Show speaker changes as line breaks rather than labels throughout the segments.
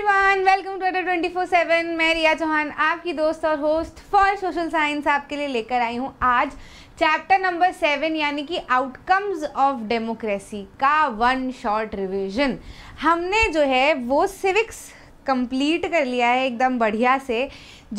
Everyone welcome to Adda twenty four seven मैं रिया चौहान आपकी दोस्त और होस्ट फॉर सोशल साइंस आपके लिए लेकर आई हूँ आज चैप्टर नंबर सेवन यानी कि आउटकम्स ऑफ डेमोक्रेसी का वन शॉर्ट रिवीजन हमने जो है वो सिविक्स कंप्लीट कर लिया है एकदम बढ़िया से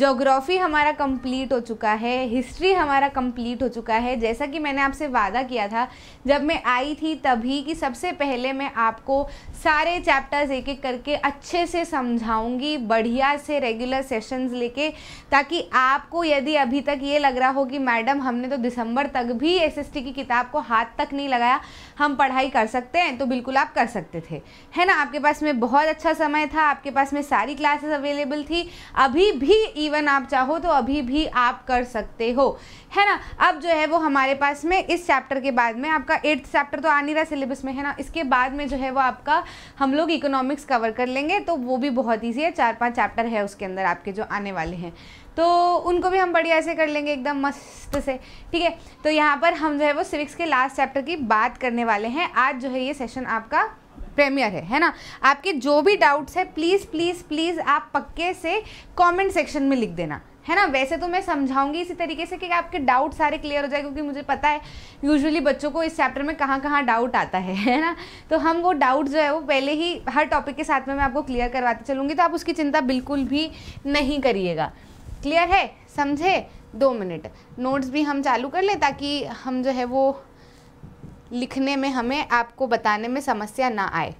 जोग्राफ़ी हमारा कंप्लीट हो चुका है हिस्ट्री हमारा कंप्लीट हो चुका है जैसा कि मैंने आपसे वादा किया था जब मैं आई थी तभी कि सबसे पहले मैं आपको सारे चैप्टर्स एक एक करके अच्छे से समझाऊंगी बढ़िया से रेगुलर सेशंस लेके ताकि आपको यदि अभी तक ये लग रहा हो कि मैडम हमने तो दिसंबर तक भी एस की किताब को हाथ तक नहीं लगाया हम पढ़ाई कर सकते हैं तो बिल्कुल आप कर सकते थे है ना आपके पास में बहुत अच्छा समय था आपके पास में सारी क्लासेस अवेलेबल थी अभी भी इवन आप चाहो तो अभी भी आप कर सकते हो है ना अब जो है वो हमारे पास में इस चैप्टर के बाद में आपका एट्थ चैप्टर तो आ नहीं रहा सिलेबस में है ना इसके बाद में जो है वो आपका हम लोग इकोनॉमिक्स कवर कर लेंगे तो वो भी बहुत ईजी है चार पाँच चैप्टर है उसके अंदर आपके जो आने वाले हैं तो उनको भी हम बढ़िया से कर लेंगे एकदम मस्त से ठीक है तो यहाँ पर हम जो है वो सिविक्स के लास्ट चैप्टर की बात करने वाले हैं आज जो है ये सेशन आपका प्रीमियर है है ना आपके जो भी डाउट्स है प्लीज़ प्लीज़ प्लीज़ आप पक्के से कमेंट सेक्शन में लिख देना है ना वैसे तो मैं समझाऊंगी इसी तरीके से कि आपके डाउट सारे क्लियर हो जाए क्योंकि मुझे पता है यूजुअली बच्चों को इस चैप्टर में कहाँ कहाँ डाउट आता है है ना तो हम वो डाउट जो है वो पहले ही हर टॉपिक के साथ में मैं आपको क्लियर करवाती चलूँगी तो आप उसकी चिंता बिल्कुल भी नहीं करिएगा क्लियर है समझे दो मिनट नोट्स भी हम चालू कर लें ताकि हम जो है वो लिखने में हमें आपको बताने में समस्या ना आए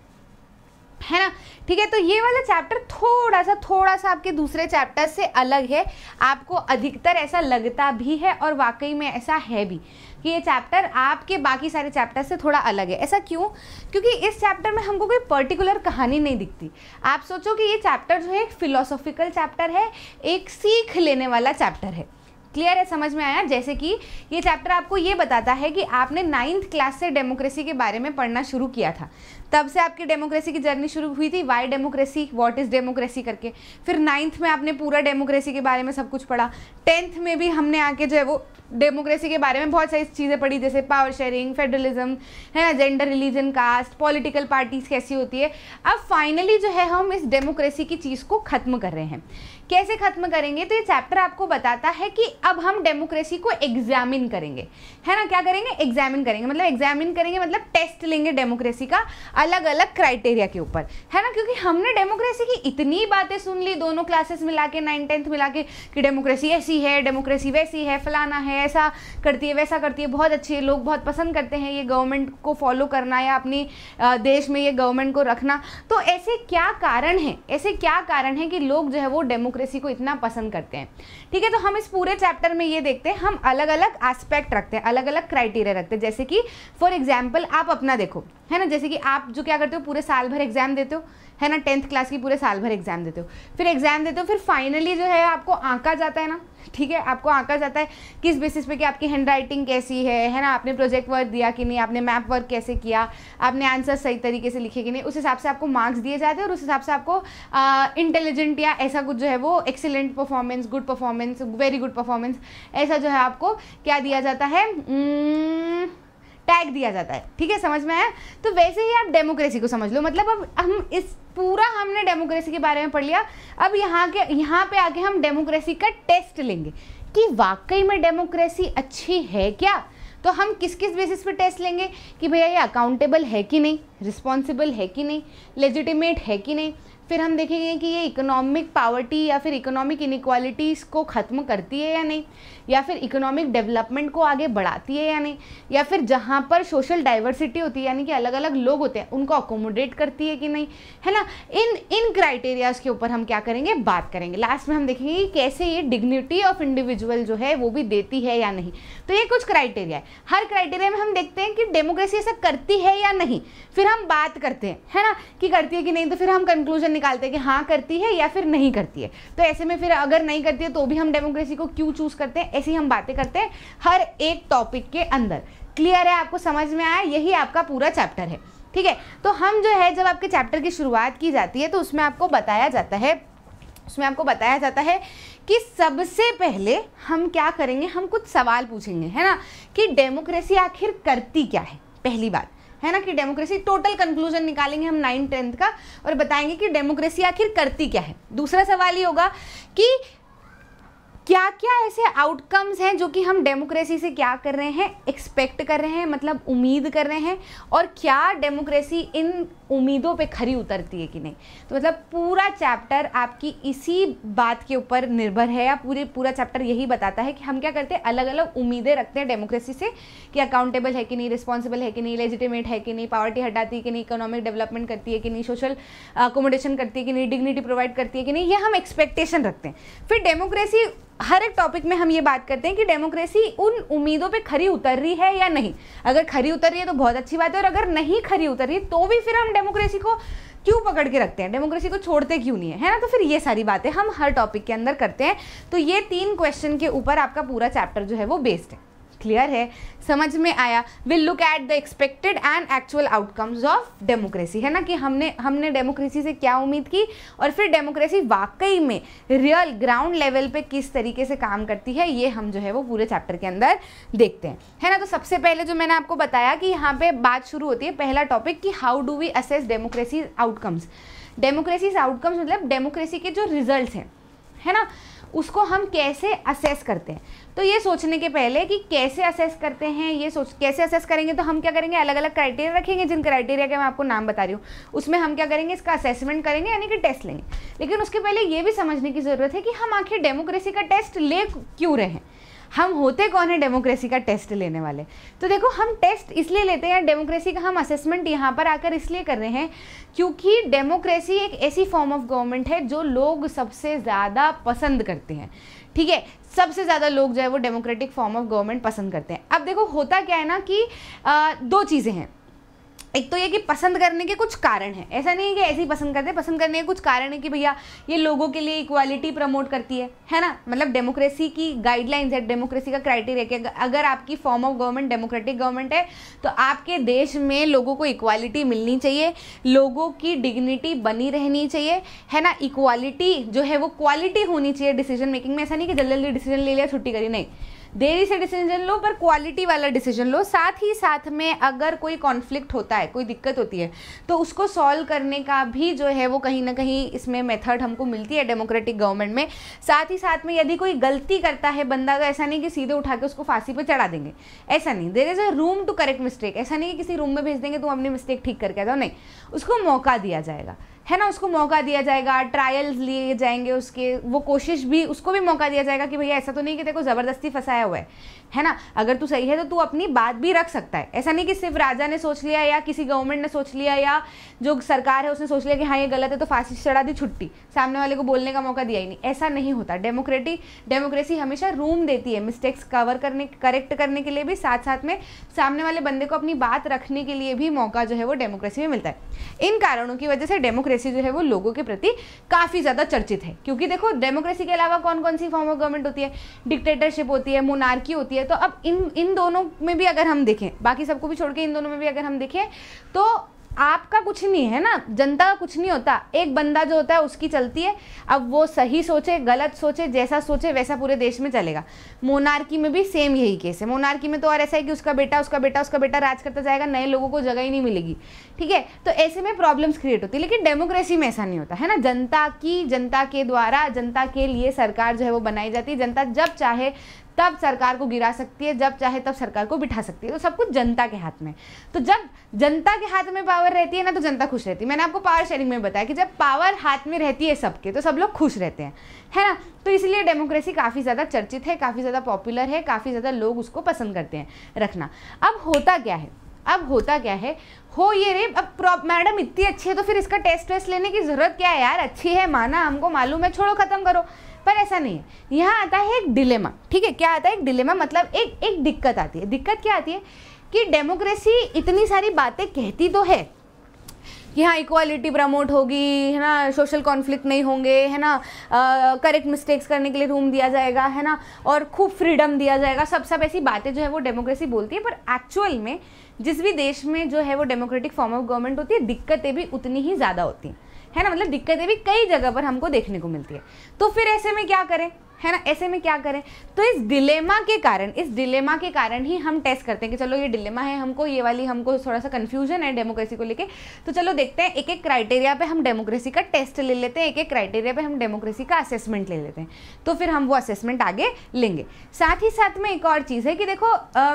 है ना ठीक है तो ये वाला चैप्टर थोड़ा सा थोड़ा सा आपके दूसरे चैप्टर से अलग है आपको अधिकतर ऐसा लगता भी है और वाकई में ऐसा है भी कि ये चैप्टर आपके बाकी सारे चैप्टर से थोड़ा अलग है ऐसा क्यों क्योंकि इस चैप्टर में हमको कोई पर्टिकुलर कहानी नहीं दिखती आप सोचो कि ये चैप्टर जो है एक फिलोसॉफिकल चैप्टर है एक सीख लेने वाला चैप्टर है क्लियर है समझ में आया जैसे कि ये चैप्टर आपको ये बताता है कि आपने नाइन्थ क्लास से डेमोक्रेसी के बारे में पढ़ना शुरू किया था तब से आपकी डेमोक्रेसी की जर्नी शुरू हुई थी why democracy what is democracy करके फिर नाइन्थ में आपने पूरा डेमोक्रेसी के बारे में सब कुछ पढ़ा टेंथ में भी हमने आके जो है वो डेमोक्रेसी के बारे में बहुत सारी चीज़ें पढ़ी जैसे पावर शेयरिंग फेडरलिज्म है ना gender religion caste political parties कैसी होती है अब फाइनली जो है हम इस डेमोक्रेसी की चीज़ को ख़त्म कर रहे हैं कैसे ख़त्म करेंगे तो ये चैप्टर आपको बताता है कि अब हम डेमोक्रेसी को एग्जामिन करेंगे है ना क्या करेंगे एग्जामिन करेंगे मतलब एग्जामिन करेंगे मतलब टेस्ट लेंगे डेमोक्रेसी का अलग अलग क्राइटेरिया के ऊपर है ना क्योंकि हमने डेमोक्रेसी की इतनी बातें सुन ली दोनों क्लासेस मिला के नाइन टेंथ मिला के कि डेमोक्रेसी ऐसी है डेमोक्रेसी वैसी है फलाना है ऐसा करती है वैसा करती है बहुत अच्छी है लोग बहुत पसंद करते हैं ये गवर्नमेंट को फॉलो करना या अपनी देश में ये गवर्नमेंट को रखना तो ऐसे क्या कारण है ऐसे क्या कारण है कि लोग जो है वो डेमोक्रेसी को इतना पसंद करते हैं ठीक है तो हम इस पूरे चैप्टर में ये देखते हैं हम अलग अलग एस्पेक्ट रखते हैं अलग अलग क्राइटेरिया रखते हैं जैसे कि फॉर एग्जाम्पल आप अपना देखो है ना जैसे कि आप जो क्या करते हो पूरे साल भर एग्जाम देते हो है ना टेंथ क्लास की पूरे साल भर एग्जाम देते हो फिर एग्जाम देते हो फिर फाइनली जो है आपको आंका जाता है ना ठीक है आपको आंका जाता है किस बेसिस पे कि आपकी हैंड राइटिंग कैसी है है ना आपने प्रोजेक्ट वर्क दिया कि नहीं आपने मैप वर्क कैसे किया आपने आंसर सही तरीके से लिखे कि नहीं उस हिसाब से आपको मार्क्स दिए जाते हैं और उस हिसाब से आपको इंटेलिजेंट या ऐसा कुछ जो है वो excellent performance good performance very good performance ऐसा जो है आपको क्या दिया जाता है hmm. टैग दिया जाता है ठीक है समझ में आया तो वैसे ही आप डेमोक्रेसी को समझ लो मतलब अब हम इस पूरा हमने डेमोक्रेसी के बारे में पढ़ लिया अब यहाँ के यहाँ पे आके हम डेमोक्रेसी का टेस्ट लेंगे कि वाकई में डेमोक्रेसी अच्छी है क्या तो हम किस किस बेसिस पे टेस्ट लेंगे कि भैया ये अकाउंटेबल है कि नहीं रिस्पॉन्सिबल है कि नहीं लेजिटिमेट है कि नहीं फिर हम देखेंगे कि ये इकोनॉमिक पावर्टी या फिर इकोनॉमिक इनिक्वालिटीज़ को ख़त्म करती है या नहीं या फिर इकोनॉमिक डेवलपमेंट को आगे बढ़ाती है या नहीं या फिर जहाँ पर सोशल डाइवर्सिटी होती है यानी कि अलग अलग लोग होते हैं उनको अकोमोडेट करती है कि नहीं है ना इन इन क्राइटेरियाज के ऊपर हम क्या करेंगे बात करेंगे लास्ट में हम देखेंगे कि कैसे ये डिग्निटी ऑफ इंडिविजुअल जो है वो भी देती है या नहीं तो ये कुछ क्राइटेरिया है हर क्राइटेरिया में हम देखते हैं कि डेमोक्रेसी ऐसा करती है या नहीं फिर हम बात करते हैं है ना कि करती है कि नहीं तो फिर हम कंक्लूजन निकालते हैं कि हाँ करती है या फिर नहीं करती है तो ऐसे में फिर अगर नहीं करती है तो भी हम डेमोक्रेसी को क्यों चूज़ करते हैं ऐसी हम बातें करते हैं हर एक टॉपिक के अंदर क्लियर है आपको समझ में आया यही आपका पूरा चैप्टर है ठीक है तो हम जो है जब आपके चैप्टर की शुरुआत की जाती है तो उसमें आपको बताया जाता है उसमें आपको बताया जाता है कि सबसे पहले हम क्या करेंगे हम कुछ सवाल पूछेंगे है ना कि डेमोक्रेसी आखिर करती क्या है पहली बात है ना कि डेमोक्रेसी टोटल कंक्लूजन निकालेंगे हम नाइन टेंथ का और बताएंगे कि डेमोक्रेसी आखिर करती क्या है दूसरा सवाल ये होगा कि क्या क्या ऐसे आउटकम्स हैं जो कि हम डेमोक्रेसी से क्या कर रहे हैं एक्सपेक्ट कर रहे हैं मतलब उम्मीद कर रहे हैं और क्या डेमोक्रेसी इन उम्मीदों पे खरी उतरती है कि नहीं तो मतलब पूरा चैप्टर आपकी इसी बात के ऊपर निर्भर है या पूरे पूरा चैप्टर यही बताता है कि हम क्या करते हैं अलग अलग उम्मीदें रखते हैं डेमोक्रेसी से कि अकाउंटेबल है कि नहीं रिस्पॉन्सिबल है कि नहीं लेजिटिमेट है कि नहीं पावर्टी हटाती है कि नहीं इकोनॉमिक डेवलपमेंट करती है कि नहीं सोशल अकोमोडेशन करती है कि नहीं डिग्निटी प्रोवाइड करती है कि नहीं ये हम एक्सपेक्टेशन रखते हैं फिर डेमोक्रेसी हर एक टॉपिक में हम ये बात करते हैं कि डेमोक्रेसी उन उम्मीदों पे खरी उतर रही है या नहीं अगर खरी उतर रही है तो बहुत अच्छी बात है और अगर नहीं खरी उतर रही तो भी फिर हम डेमोक्रेसी को क्यों पकड़ के रखते हैं डेमोक्रेसी को छोड़ते क्यों नहीं है है ना तो फिर ये सारी बातें हम हर टॉपिक के अंदर करते हैं तो ये तीन क्वेश्चन के ऊपर आपका पूरा चैप्टर जो है वो बेस्ड है क्लियर है समझ में आया will look at the expected and actual outcomes of democracy है ना कि हमने हमने डेमोक्रेसी से क्या उम्मीद की और फिर डेमोक्रेसी वाकई में रियल ग्राउंड लेवल पे किस तरीके से काम करती है ये हम जो है वो पूरे चैप्टर के अंदर देखते हैं है ना तो सबसे पहले जो मैंने आपको बताया कि यहाँ पर बात शुरू होती है पहला टॉपिक कि how do we assess democracy outcomes democracies outcomes मतलब डेमोक्रेसी के जो रिजल्ट हैं है ना उसको हम कैसे असेस करते हैं तो ये सोचने के पहले कि कैसे असेस करते हैं ये सोच कैसे असेस करेंगे तो हम क्या करेंगे अलग अलग क्राइटेरिया रखेंगे जिन क्राइटेरिया के मैं आपको नाम बता रही हूँ उसमें हम क्या करेंगे इसका असेसमेंट करेंगे यानी कि टेस्ट लेंगे लेकिन उसके पहले ये भी समझने की ज़रूरत है कि हम आखिर डेमोक्रेसी का टेस्ट ले क्यों रहे हैं हम होते कौन है डेमोक्रेसी का टेस्ट लेने वाले तो देखो हम टेस्ट इसलिए लेते हैं डेमोक्रेसी का हम असेसमेंट यहाँ पर आकर इसलिए कर रहे हैं क्योंकि डेमोक्रेसी एक ऐसी फॉर्म ऑफ गवर्नमेंट है जो लोग सबसे ज़्यादा पसंद करते हैं ठीक है सबसे ज़्यादा लोग जो है वो डेमोक्रेटिक फॉर्म ऑफ गवर्नमेंट पसंद करते हैं अब देखो होता क्या है ना कि आ, दो चीज़ें हैं एक तो ये कि पसंद करने के कुछ कारण हैं ऐसा नहीं है कि ऐसे ही पसंद करते पसंद करने के कुछ कारण है कि भैया ये लोगों के लिए इक्वालिटी प्रमोट करती है है ना मतलब डेमोक्रेसी की गाइडलाइंस है डेमोक्रेसी का क्राइटेरिया कि अगर आपकी form of government democratic government है तो आपके देश में लोगों को इक्वालिटी मिलनी चाहिए लोगों की डिग्निटी बनी रहनी चाहिए है ना इक्वालिटी जो है वो क्वालिटी होनी चाहिए डिसीजन मेकिंग में ऐसा नहीं कि जल्दी जल्दी डिसीजन ले लिया छुट्टी करी नहीं देरी से डिसीजन लो पर क्वालिटी वाला डिसीजन लो साथ ही साथ में अगर कोई कॉन्फ्लिक्ट होता है कोई दिक्कत होती है तो उसको सॉल्व करने का भी जो है वो कहीं ना कहीं इसमें मेथड हमको मिलती है डेमोक्रेटिक गवर्नमेंट में साथ ही साथ में यदि कोई गलती करता है बंदा तो ऐसा नहीं कि सीधे उठा के उसको फांसी पर चढ़ा देंगे ऐसा नहीं there is a room to correct mistake ऐसा नहीं कि किसी रूम में भेज देंगे तुम अपनी मिस्टेक ठीक करके आ जाओ नहीं उसको मौका दिया जाएगा है ना उसको मौका दिया जाएगा ट्रायल्स लिए जाएंगे उसके वो कोशिश भी उसको भी मौका दिया जाएगा कि भैया ऐसा तो नहीं कि तेरे को ज़बरदस्ती फंसाया हुआ है है ना अगर तू सही है तो तू अपनी बात भी रख सकता है ऐसा नहीं कि सिर्फ राजा ने सोच लिया या किसी गवर्नमेंट ने सोच लिया या जो सरकार है उसने सोच लिया कि हाँ ये गलत है तो फांसी चढ़ा दी छुट्टी सामने वाले को बोलने का मौका दिया ही नहीं ऐसा नहीं होता डेमोक्रेटिक डेमोक्रेसी हमेशा रूम देती है मिस्टेक्स कवर करने करेक्ट करने के लिए भी साथ साथ में सामने वाले बंदे को अपनी बात रखने के लिए भी मौका जो है वो डेमोक्रेसी में मिलता है इन कारणों की वजह से डेमोक्रेसी जो है वो लोगों के प्रति काफ़ी ज़्यादा चर्चित है क्योंकि देखो डेमोक्रेसी के अलावा कौन कौन सी फॉर्म ऑफ गवर्नमेंट होती है डिक्टेटरशिप होती है मोनार्की होती है है तो अब इन इन दोनों में भी अगर हम देखें बाकी सबको भी छोड़ के इन दोनों में भी अगर हम देखें तो आपका कुछ नहीं है ना जनता का कुछ नहीं होता एक बंदा जो होता है उसकी चलती है अब वो सही सोचे गलत सोचे जैसा सोचे वैसा पूरे देश में चलेगा मोनार्की में भी सेम यही केस है मोनार्की में तो और ऐसा है कि उसका बेटा उसका बेटा उसका बेटा राज करता जाएगा नए लोगों को जगह ही नहीं मिलेगी ठीक है तो ऐसे में प्रॉब्लम्स क्रिएट होती है लेकिन डेमोक्रेसी में ऐसा नहीं होता है ना जनता की जनता के द्वारा जनता के लिए सरकार जो है वो बनाई जाती है जनता जब चाहे तब सरकार को गिरा सकती है जब चाहे तब सरकार को बिठा सकती है तो सब कुछ जनता के हाथ में तो जब जनता के हाथ में पावर रहती है ना तो जनता खुश रहती है मैंने आपको पावर शेयरिंग में बताया कि जब पावर हाथ में रहती है सबके तो सब लोग खुश रहते हैं है ना तो इसलिए डेमोक्रेसी काफ़ी ज़्यादा चर्चित है काफ़ी ज़्यादा पॉपुलर है काफ़ी ज़्यादा लोग उसको पसंद करते हैं रखना अब होता क्या है अब होता क्या है हो ये रे अब प्रॉप मैडम इतनी अच्छी है तो फिर इसका टेस्ट वेस्ट लेने की ज़रूरत क्या है यार अच्छी है माना हमको मालूम है छोड़ो ख़त्म करो पर ऐसा नहीं है यहाँ आता है एक डिलेमा ठीक है क्या आता है एक डिलेमा मतलब एक एक दिक्कत आती है दिक्कत क्या आती है कि डेमोक्रेसी इतनी सारी बातें कहती तो है कि हाँ इक्वालिटी प्रमोट होगी है ना सोशल कॉन्फ्लिक्ट नहीं होंगे है ना करेक्ट मिस्टेक्स करने के लिए रूम दिया जाएगा है ना और खूब फ्रीडम दिया जाएगा सब सब ऐसी बातें जो है वो डेमोक्रेसी बोलती है पर एक्चुअल में जिस भी देश में जो है वो डेमोक्रेटिक फॉर्म ऑफ गवर्नमेंट होती है दिक्कतें भी उतनी ही ज़्यादा होती हैं है ना मतलब दिक्कतें भी कई जगह पर हमको देखने को मिलती है तो फिर ऐसे में क्या करें है ना ऐसे में क्या करें तो इस डिलेमा के कारण इस डिलेमा के कारण ही हम टेस्ट करते हैं कि चलो ये डिलेमा है हमको ये वाली हमको थोड़ा सा कन्फ्यूजन है डेमोक्रेसी को लेके तो चलो देखते हैं एक एक क्राइटेरिया पे हम डेमोक्रेसी का टेस्ट ले लेते हैं एक एक क्राइटेरिया पे हम डेमोक्रेसी का असेसमेंट ले लेते हैं तो फिर हम वो असेसमेंट आगे लेंगे साथ ही साथ में एक और चीज़ है कि देखो आ,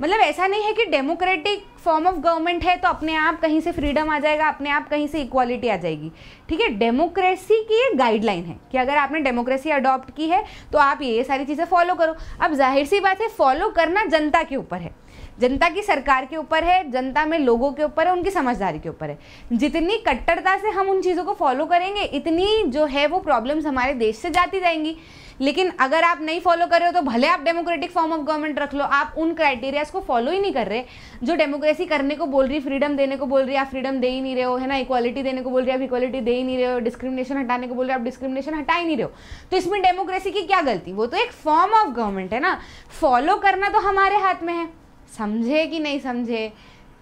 मतलब ऐसा नहीं है कि डेमोक्रेटिक फॉर्म ऑफ गवर्नमेंट है तो अपने आप कहीं से फ्रीडम आ जाएगा अपने आप कहीं से इक्वालिटी आ जाएगी ठीक है डेमोक्रेसी की ये गाइडलाइन है कि अगर आपने डेमोक्रेसी अडॉप्ट की है तो आप ये सारी चीज़ें फॉलो करो अब जाहिर सी बात है फॉलो करना जनता के ऊपर है जनता की सरकार के ऊपर है जनता में लोगों के ऊपर है उनकी समझदारी के ऊपर है जितनी कट्टरता से हम उन चीज़ों को फॉलो करेंगे इतनी जो है वो प्रॉब्लम्स हमारे देश से जाती जाएंगी लेकिन अगर आप नहीं फॉलो कर रहे हो तो भले आप डेमोक्रेटिक फॉर्म ऑफ गवर्नमेंट रख लो आप उन क्राइटेरियाज को फॉलो ही नहीं कर रहे जो डेमोक्रेसी करने को बोल रही फ्रीडम देने को बोल रही आप फ्रीडम दे ही नहीं रहे हो है ना इक्वालिटी देने को बोल रही आप इक्वालिटी दे ही नहीं रहे हो डिस्क्रिमिनेशन हटाने को बोल रहे हो आप डिस्क्रिमिनेशन हटा ही नहीं रहे हो तो इसमें डेमोक्रेसी की क्या गलती वो तो एक फॉर्म ऑफ गवर्नमेंट है ना फॉलो करना तो हमारे हाथ में है समझे कि नहीं समझे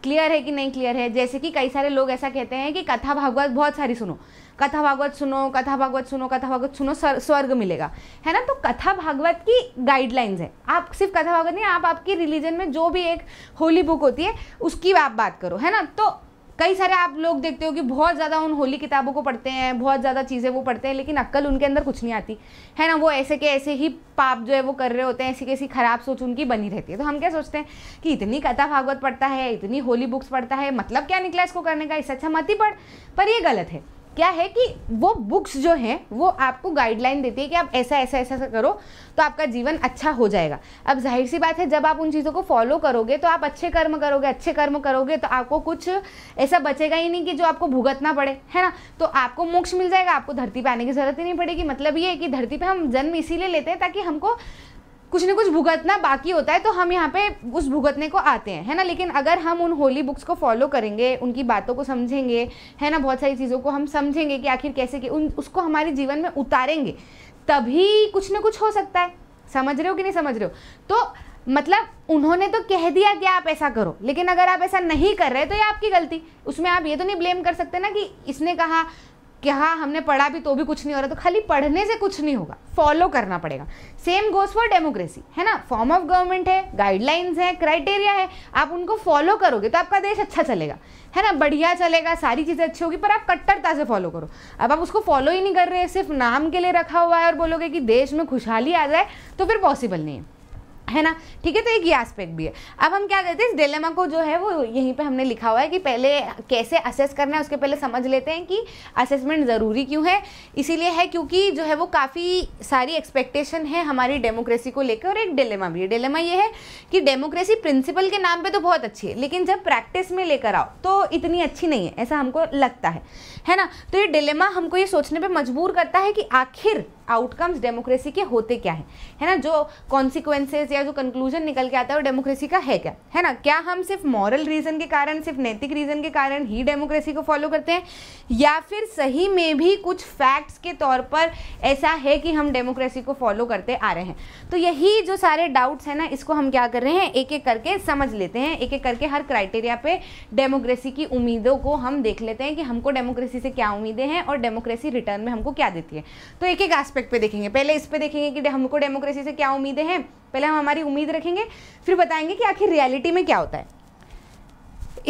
क्लियर है कि नहीं क्लियर है जैसे कि कई सारे लोग ऐसा कहते हैं कि कथा भागवत बहुत सारी सुनो कथा भागवत सुनो कथा भागवत सुनो कथा भागवत सुनो स्वर्ग मिलेगा है ना तो कथा भागवत की गाइडलाइंस है आप सिर्फ कथा भागवत नहीं आप आपकी रिलीजन में जो भी एक होली बुक होती है उसकी आप बात करो है ना तो कई सारे आप लोग देखते हो कि बहुत ज़्यादा उन होली किताबों को पढ़ते हैं बहुत ज़्यादा चीज़ें वो पढ़ते हैं लेकिन अक्ल उनके अंदर कुछ नहीं आती है ना वो ऐसे के ऐसे ही पाप जो है वो कर रहे होते हैं ऐसी कैसी ख़राब सोच उनकी बनी रहती है तो हम क्या सोचते हैं कि इतनी कथा भागवत पढ़ता है इतनी होली बुक्स पढ़ता है मतलब क्या निकला इसको करने का इससे अच्छा मत ही पढ़ पर ये गलत है क्या है कि वो बुक्स जो हैं वो आपको गाइडलाइन देती है कि आप ऐसा ऐसा ऐसा करो तो आपका जीवन अच्छा हो जाएगा अब जाहिर सी बात है जब आप उन चीज़ों को फॉलो करोगे तो आप अच्छे कर्म करोगे अच्छे कर्म करोगे तो आपको कुछ ऐसा बचेगा ही नहीं कि जो आपको भुगतना पड़े है ना तो आपको मोक्ष मिल जाएगा आपको धरती पर आने की ज़रूरत ही नहीं पड़ेगी मतलब ये है कि धरती पर हम जन्म इसीलिए लेते हैं ताकि हमको कुछ ना कुछ भुगतना बाकी होता है तो हम यहाँ पे उस भुगतने को आते हैं है ना लेकिन अगर हम उन होली बुक्स को फॉलो करेंगे उनकी बातों को समझेंगे है ना बहुत सारी चीज़ों को हम समझेंगे कि आखिर कैसे कि उन उसको हमारे जीवन में उतारेंगे तभी कुछ ना कुछ हो सकता है समझ रहे हो कि नहीं समझ रहे हो तो मतलब उन्होंने तो कह दिया कि आप ऐसा करो लेकिन अगर आप ऐसा नहीं कर रहे तो ये आपकी गलती उसमें आप ये तो नहीं ब्लेम कर सकते ना कि इसने कहा कि हाँ हमने पढ़ा भी तो भी कुछ नहीं हो रहा तो खाली पढ़ने से कुछ नहीं होगा फॉलो करना पड़ेगा सेम गोज फॉर डेमोक्रेसी है ना फॉर्म ऑफ गवर्नमेंट है गाइडलाइंस है क्राइटेरिया है आप उनको फॉलो करोगे तो आपका देश अच्छा चलेगा है ना बढ़िया चलेगा सारी चीज़ें अच्छी होगी पर आप कट्टरता से फॉलो करो अब आप उसको फॉलो ही नहीं कर रहे सिर्फ नाम के लिए रखा हुआ है और बोलोगे कि देश में खुशहाली आ जाए तो फिर पॉसिबल नहीं है है ना ठीक है तो एक ये एस्पेक्ट भी है अब हम क्या करते हैं इस डेलेमा को जो है वो यहीं पे हमने लिखा हुआ है कि पहले कैसे असेस करना है उसके पहले समझ लेते हैं कि असेसमेंट ज़रूरी क्यों है इसीलिए है क्योंकि जो है वो काफ़ी सारी एक्सपेक्टेशन है हमारी डेमोक्रेसी को लेकर और एक डेलेमा भी है डेलेमा ये है कि डेमोक्रेसी प्रिंसिपल के नाम पर तो बहुत अच्छी है लेकिन जब प्रैक्टिस में लेकर आओ तो इतनी अच्छी नहीं है ऐसा हमको लगता है है ना तो ये डिलेमा हमको ये सोचने पे मजबूर करता है कि आखिर आउटकम्स डेमोक्रेसी के होते क्या हैं है ना जो कॉन्सिक्वेंसेज या जो कंक्लूजन निकल के आता है वो डेमोक्रेसी का है क्या है ना क्या हम सिर्फ मॉरल रीज़न के कारण सिर्फ नैतिक रीज़न के कारण ही डेमोक्रेसी को फॉलो करते हैं या फिर सही में भी कुछ फैक्ट्स के तौर पर ऐसा है कि हम डेमोक्रेसी को फॉलो करते आ रहे हैं तो यही जो सारे डाउट्स हैं ना इसको हम क्या कर रहे हैं एक एक करके समझ लेते हैं एक एक करके हर क्राइटेरिया पे डेमोक्रेसी की उम्मीदों को हम देख लेते हैं कि हमको डेमोक्रेसी डेमोक्रेसी से क्या उम्मीदें हैं और डेमोक्रेसी रिटर्न में हमको क्या देती है तो एक एक एस्पेक्ट पे देखेंगे पहले इस पे देखेंगे कि हमको डेमोक्रेसी से क्या उम्मीदें हैं पहले हम हमारी उम्मीद रखेंगे फिर बताएंगे कि आखिर रियलिटी में क्या होता है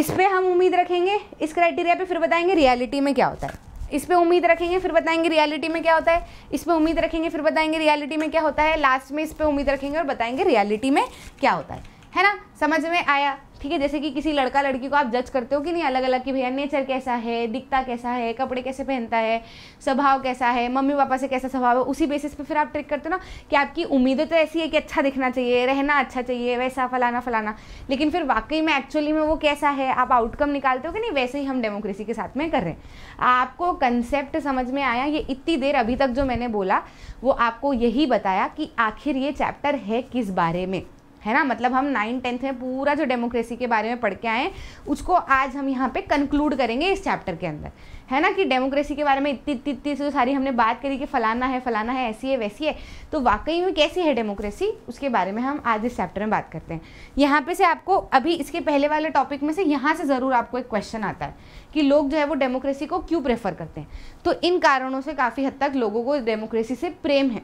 इस पर हम उम्मीद रखेंगे इस क्राइटेरिया पर फिर बताएंगे रियलिटी में क्या होता है इस पर उम्मीद रखेंगे फिर बताएंगे रियलिटी में क्या होता है इस पर उम्मीद रखेंगे फिर बताएंगे रियलिटी में क्या होता है लास्ट में इस पर उम्मीद रखेंगे और बताएंगे रियलिटी में क्या होता है है ना समझ में आया ठीक है जैसे कि किसी लड़का लड़की को आप जज करते हो कि नहीं अलग अलग कि भैया नेचर कैसा है दिखता कैसा है कपड़े कैसे पहनता है स्वभाव कैसा है मम्मी पापा से कैसा स्वभाव है उसी बेसिस पे फिर आप ट्रिक करते हो ना कि आपकी उम्मीदें तो ऐसी है कि अच्छा दिखना चाहिए रहना अच्छा चाहिए वैसा फलाना फलाना लेकिन फिर वाकई में एक्चुअली में वो कैसा है आप आउटकम निकालते हो कि नहीं वैसे ही हम डेमोक्रेसी के साथ में कर रहे हैं आपको कंसेप्ट समझ में आया ये इतनी देर अभी तक जो मैंने बोला वो आपको यही बताया कि आखिर ये चैप्टर है किस बारे में है ना मतलब हम नाइन टेंथ में पूरा जो डेमोक्रेसी के बारे में पढ़ के आए उसको आज हम यहाँ पे कंक्लूड करेंगे इस चैप्टर के अंदर है ना कि डेमोक्रेसी के बारे में इतनी इतनी इतनी से सारी हमने बात करी कि फलाना है फलाना है ऐसी है वैसी है तो वाकई में कैसी है डेमोक्रेसी उसके बारे में हम आज इस चैप्टर में बात करते हैं यहाँ पे से आपको अभी इसके पहले वाले टॉपिक में से यहाँ से ज़रूर आपको एक क्वेश्चन आता है कि लोग जो है वो डेमोक्रेसी को क्यों प्रेफर करते हैं तो इन कारणों से काफ़ी हद तक लोगों को डेमोक्रेसी से प्रेम है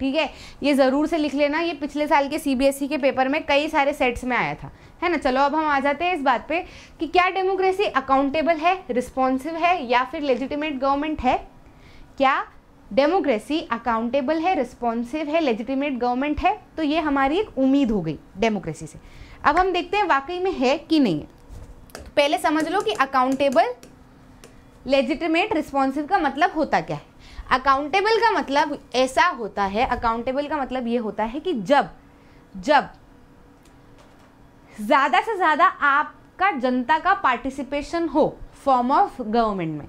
ठीक है ये ज़रूर से लिख लेना ये पिछले साल के सीबीएसई e के पेपर में कई सारे सेट्स में आया था है ना चलो अब हम आ जाते हैं इस बात पे कि क्या डेमोक्रेसी अकाउंटेबल है रिस्पॉन्सिव है या फिर लेजिटिमेट गवर्नमेंट है क्या डेमोक्रेसी अकाउंटेबल है रिस्पॉन्सिव है लेजिटिमेट गवर्नमेंट है तो ये हमारी एक उम्मीद हो गई डेमोक्रेसी से अब हम देखते हैं वाकई में है कि नहीं है तो पहले समझ लो कि अकाउंटेबल लेजिटिमेट रिस्पॉन्सिव का मतलब होता क्या है अकाउंटेबल का मतलब ऐसा होता है अकाउंटेबल का मतलब ये होता है कि जब जब ज़्यादा से ज़्यादा आपका जनता का पार्टिसिपेशन हो फॉर्म ऑफ गवर्नमेंट में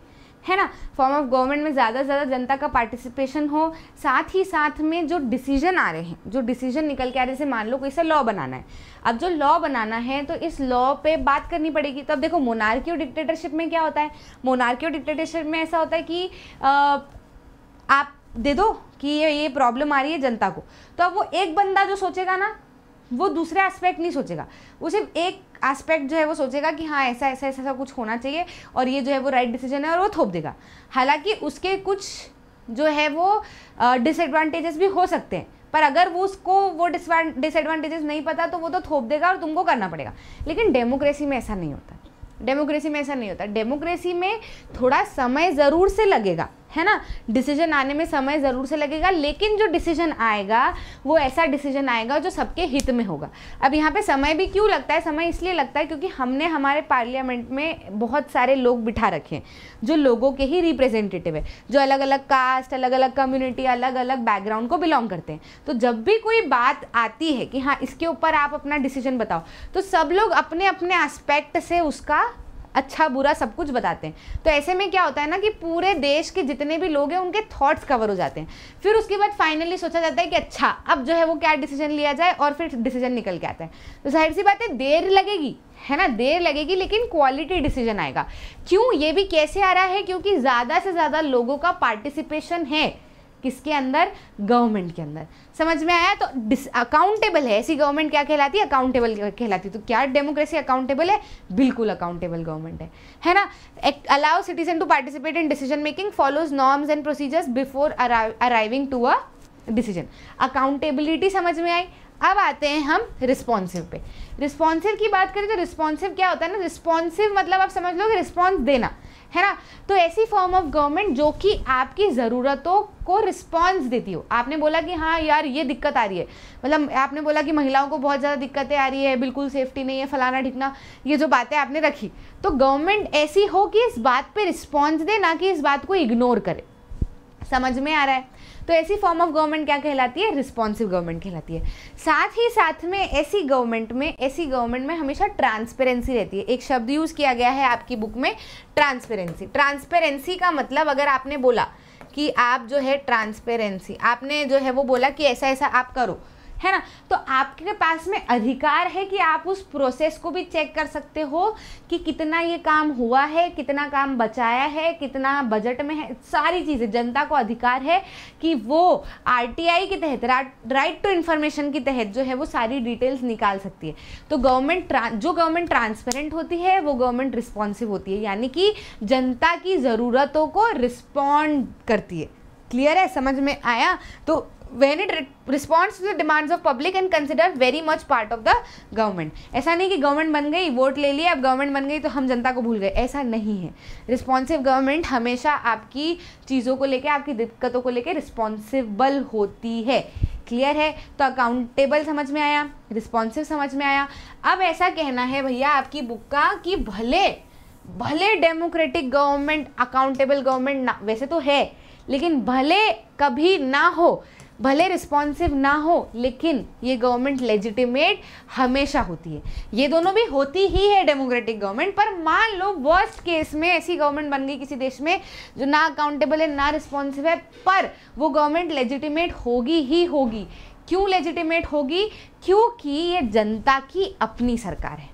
है ना फॉर्म ऑफ गवर्नमेंट में ज़्यादा से ज़्यादा जनता का पार्टिसिपेशन हो साथ ही साथ में जो डिसीजन आ रहे हैं जो डिसीजन निकल के आ रहे हैं जैसे मान लो कोई सा लॉ बनाना है अब जो लॉ बनाना है तो इस लॉ पे बात करनी पड़ेगी तो अब देखो मोनार्की और डिक्टेटरशिप में क्या होता है मोनार्की और डिक्टेटरशिप में ऐसा होता है कि आ, आप दे दो कि ये ये प्रॉब्लम आ रही है जनता को तो अब वो एक बंदा जो सोचेगा ना वो दूसरे एस्पेक्ट नहीं सोचेगा वो सिर्फ एक एस्पेक्ट जो है वो सोचेगा कि हाँ ऐसा ऐसा ऐसा ऐसा कुछ होना चाहिए और ये जो है वो राइट डिसीजन है और वो थोप देगा हालांकि उसके कुछ जो है वो डिसएडवांटेजेस भी हो सकते हैं पर अगर वो उसको वो डिसएडवांटेजेस नहीं पता तो वो तो थोप देगा और तुमको करना पड़ेगा लेकिन डेमोक्रेसी में ऐसा नहीं होता डेमोक्रेसी में ऐसा नहीं होता डेमोक्रेसी में थोड़ा समय ज़रूर से लगेगा है ना डिसीजन आने में समय ज़रूर से लगेगा लेकिन जो डिसीजन आएगा वो ऐसा डिसीजन आएगा जो सबके हित में होगा अब यहाँ पे समय भी क्यों लगता है समय इसलिए लगता है क्योंकि हमने हमारे पार्लियामेंट में बहुत सारे लोग बिठा रखे हैं जो लोगों के ही रिप्रेजेंटेटिव है जो अलग अलग कास्ट अलग अलग कम्युनिटी अलग अलग बैकग्राउंड को बिलोंग करते हैं तो जब भी कोई बात आती है कि हाँ इसके ऊपर आप अपना डिसीजन बताओ तो सब लोग अपने अपने एस्पेक्ट से उसका अच्छा बुरा सब कुछ बताते हैं तो ऐसे में क्या होता है ना कि पूरे देश के जितने भी लोग हैं उनके थॉट्स कवर हो जाते हैं फिर उसके बाद फाइनली सोचा जाता है कि अच्छा अब जो है वो क्या डिसीजन लिया जाए और फिर डिसीजन निकल के आता है तो जाहिर सी बात है देर लगेगी है ना देर लगेगी लेकिन क्वालिटी डिसीजन आएगा क्यों ये भी कैसे आ रहा है क्योंकि ज़्यादा से ज़्यादा लोगों का पार्टिसिपेशन है किसके अंदर गवर्नमेंट के अंदर समझ में आया तो अकाउंटेबल है ऐसी गवर्नमेंट क्या कहलाती है अकाउंटेबल कहलाती है तो क्या डेमोक्रेसी अकाउंटेबल है बिल्कुल अकाउंटेबल गवर्नमेंट है है ना allow citizen to participate in decision making follows norms and procedures before arriving to a decision accountability समझ में आई अब आते हैं हम रिस्पॉन्सिव पे रिस्पॉन्सिव की बात करें तो रिस्पॉन्सिव क्या होता है ना रिस्पॉन्सिव मतलब आप समझ लो कि रिस्पॉन्स देना है ना तो ऐसी फॉर्म ऑफ गवर्नमेंट जो कि आपकी ज़रूरतों को रिस्पॉन्स देती हो आपने बोला कि हाँ यार ये दिक्कत आ रही है मतलब आपने बोला कि महिलाओं को बहुत ज़्यादा दिक्कतें आ रही है बिल्कुल सेफ्टी नहीं है फलाना ढिकना ये जो बातें आपने रखी तो गवर्नमेंट ऐसी हो कि इस बात पर रिस्पॉन्स दे ना कि इस बात को इग्नोर करे समझ में आ रहा है तो ऐसी फॉर्म ऑफ गवर्नमेंट क्या कहलाती है रिस्पॉन्सिव गवर्नमेंट कहलाती है साथ ही साथ में ऐसी गवर्नमेंट में ऐसी गवर्नमेंट में हमेशा ट्रांसपेरेंसी रहती है एक शब्द यूज़ किया गया है आपकी बुक में ट्रांसपेरेंसी ट्रांसपेरेंसी का मतलब अगर आपने बोला कि आप जो है ट्रांसपेरेंसी आपने जो है वो बोला कि ऐसा ऐसा आप करो है ना तो आपके पास में अधिकार है कि आप उस प्रोसेस को भी चेक कर सकते हो कि कितना ये काम हुआ है कितना काम बचाया है कितना बजट में है सारी चीज़ें जनता को अधिकार है कि वो आरटीआई के तहत राइट टू इन्फॉर्मेशन के तहत जो है वो सारी डिटेल्स निकाल सकती है तो गवर्नमेंट जो गवर्नमेंट ट्रांसपेरेंट होती है वो गवर्नमेंट रिस्पॉन्सिव होती है यानी कि जनता की ज़रूरतों को रिस्पॉन्ड करती है क्लियर है समझ में आया तो when it response to the demands of public and consider very much part of the government ऐसा नहीं कि गवर्नमेंट बन गई वोट ले लिए अब गवर्नमेंट बन गई तो हम जनता को भूल गए ऐसा नहीं है रिस्पॉन्सिव गवर्नमेंट हमेशा आपकी चीज़ों को लेकर आपकी दिक्कतों को लेकर रिस्पॉन्सिबल होती है क्लियर है तो अकाउंटेबल समझ में आया रिस्पॉन्सिव समझ में आया अब ऐसा कहना है भैया आपकी बुक का कि भले भले डेमोक्रेटिक गवर्नमेंट अकाउंटेबल गवर्नमेंट ना वैसे तो है लेकिन भले कभी ना हो भले रिस्पॉन्सिव ना हो लेकिन ये गवर्नमेंट लेजिटिमेट हमेशा होती है ये दोनों भी होती ही है डेमोक्रेटिक गवर्नमेंट पर मान लो वर्स्ट केस में ऐसी गवर्नमेंट बन गई किसी देश में जो ना अकाउंटेबल है ना रिस्पॉन्सिव है पर वो गवर्नमेंट लेजिटिमेट होगी ही होगी क्यों लेजिटिमेट होगी क्योंकि ये जनता की अपनी सरकार है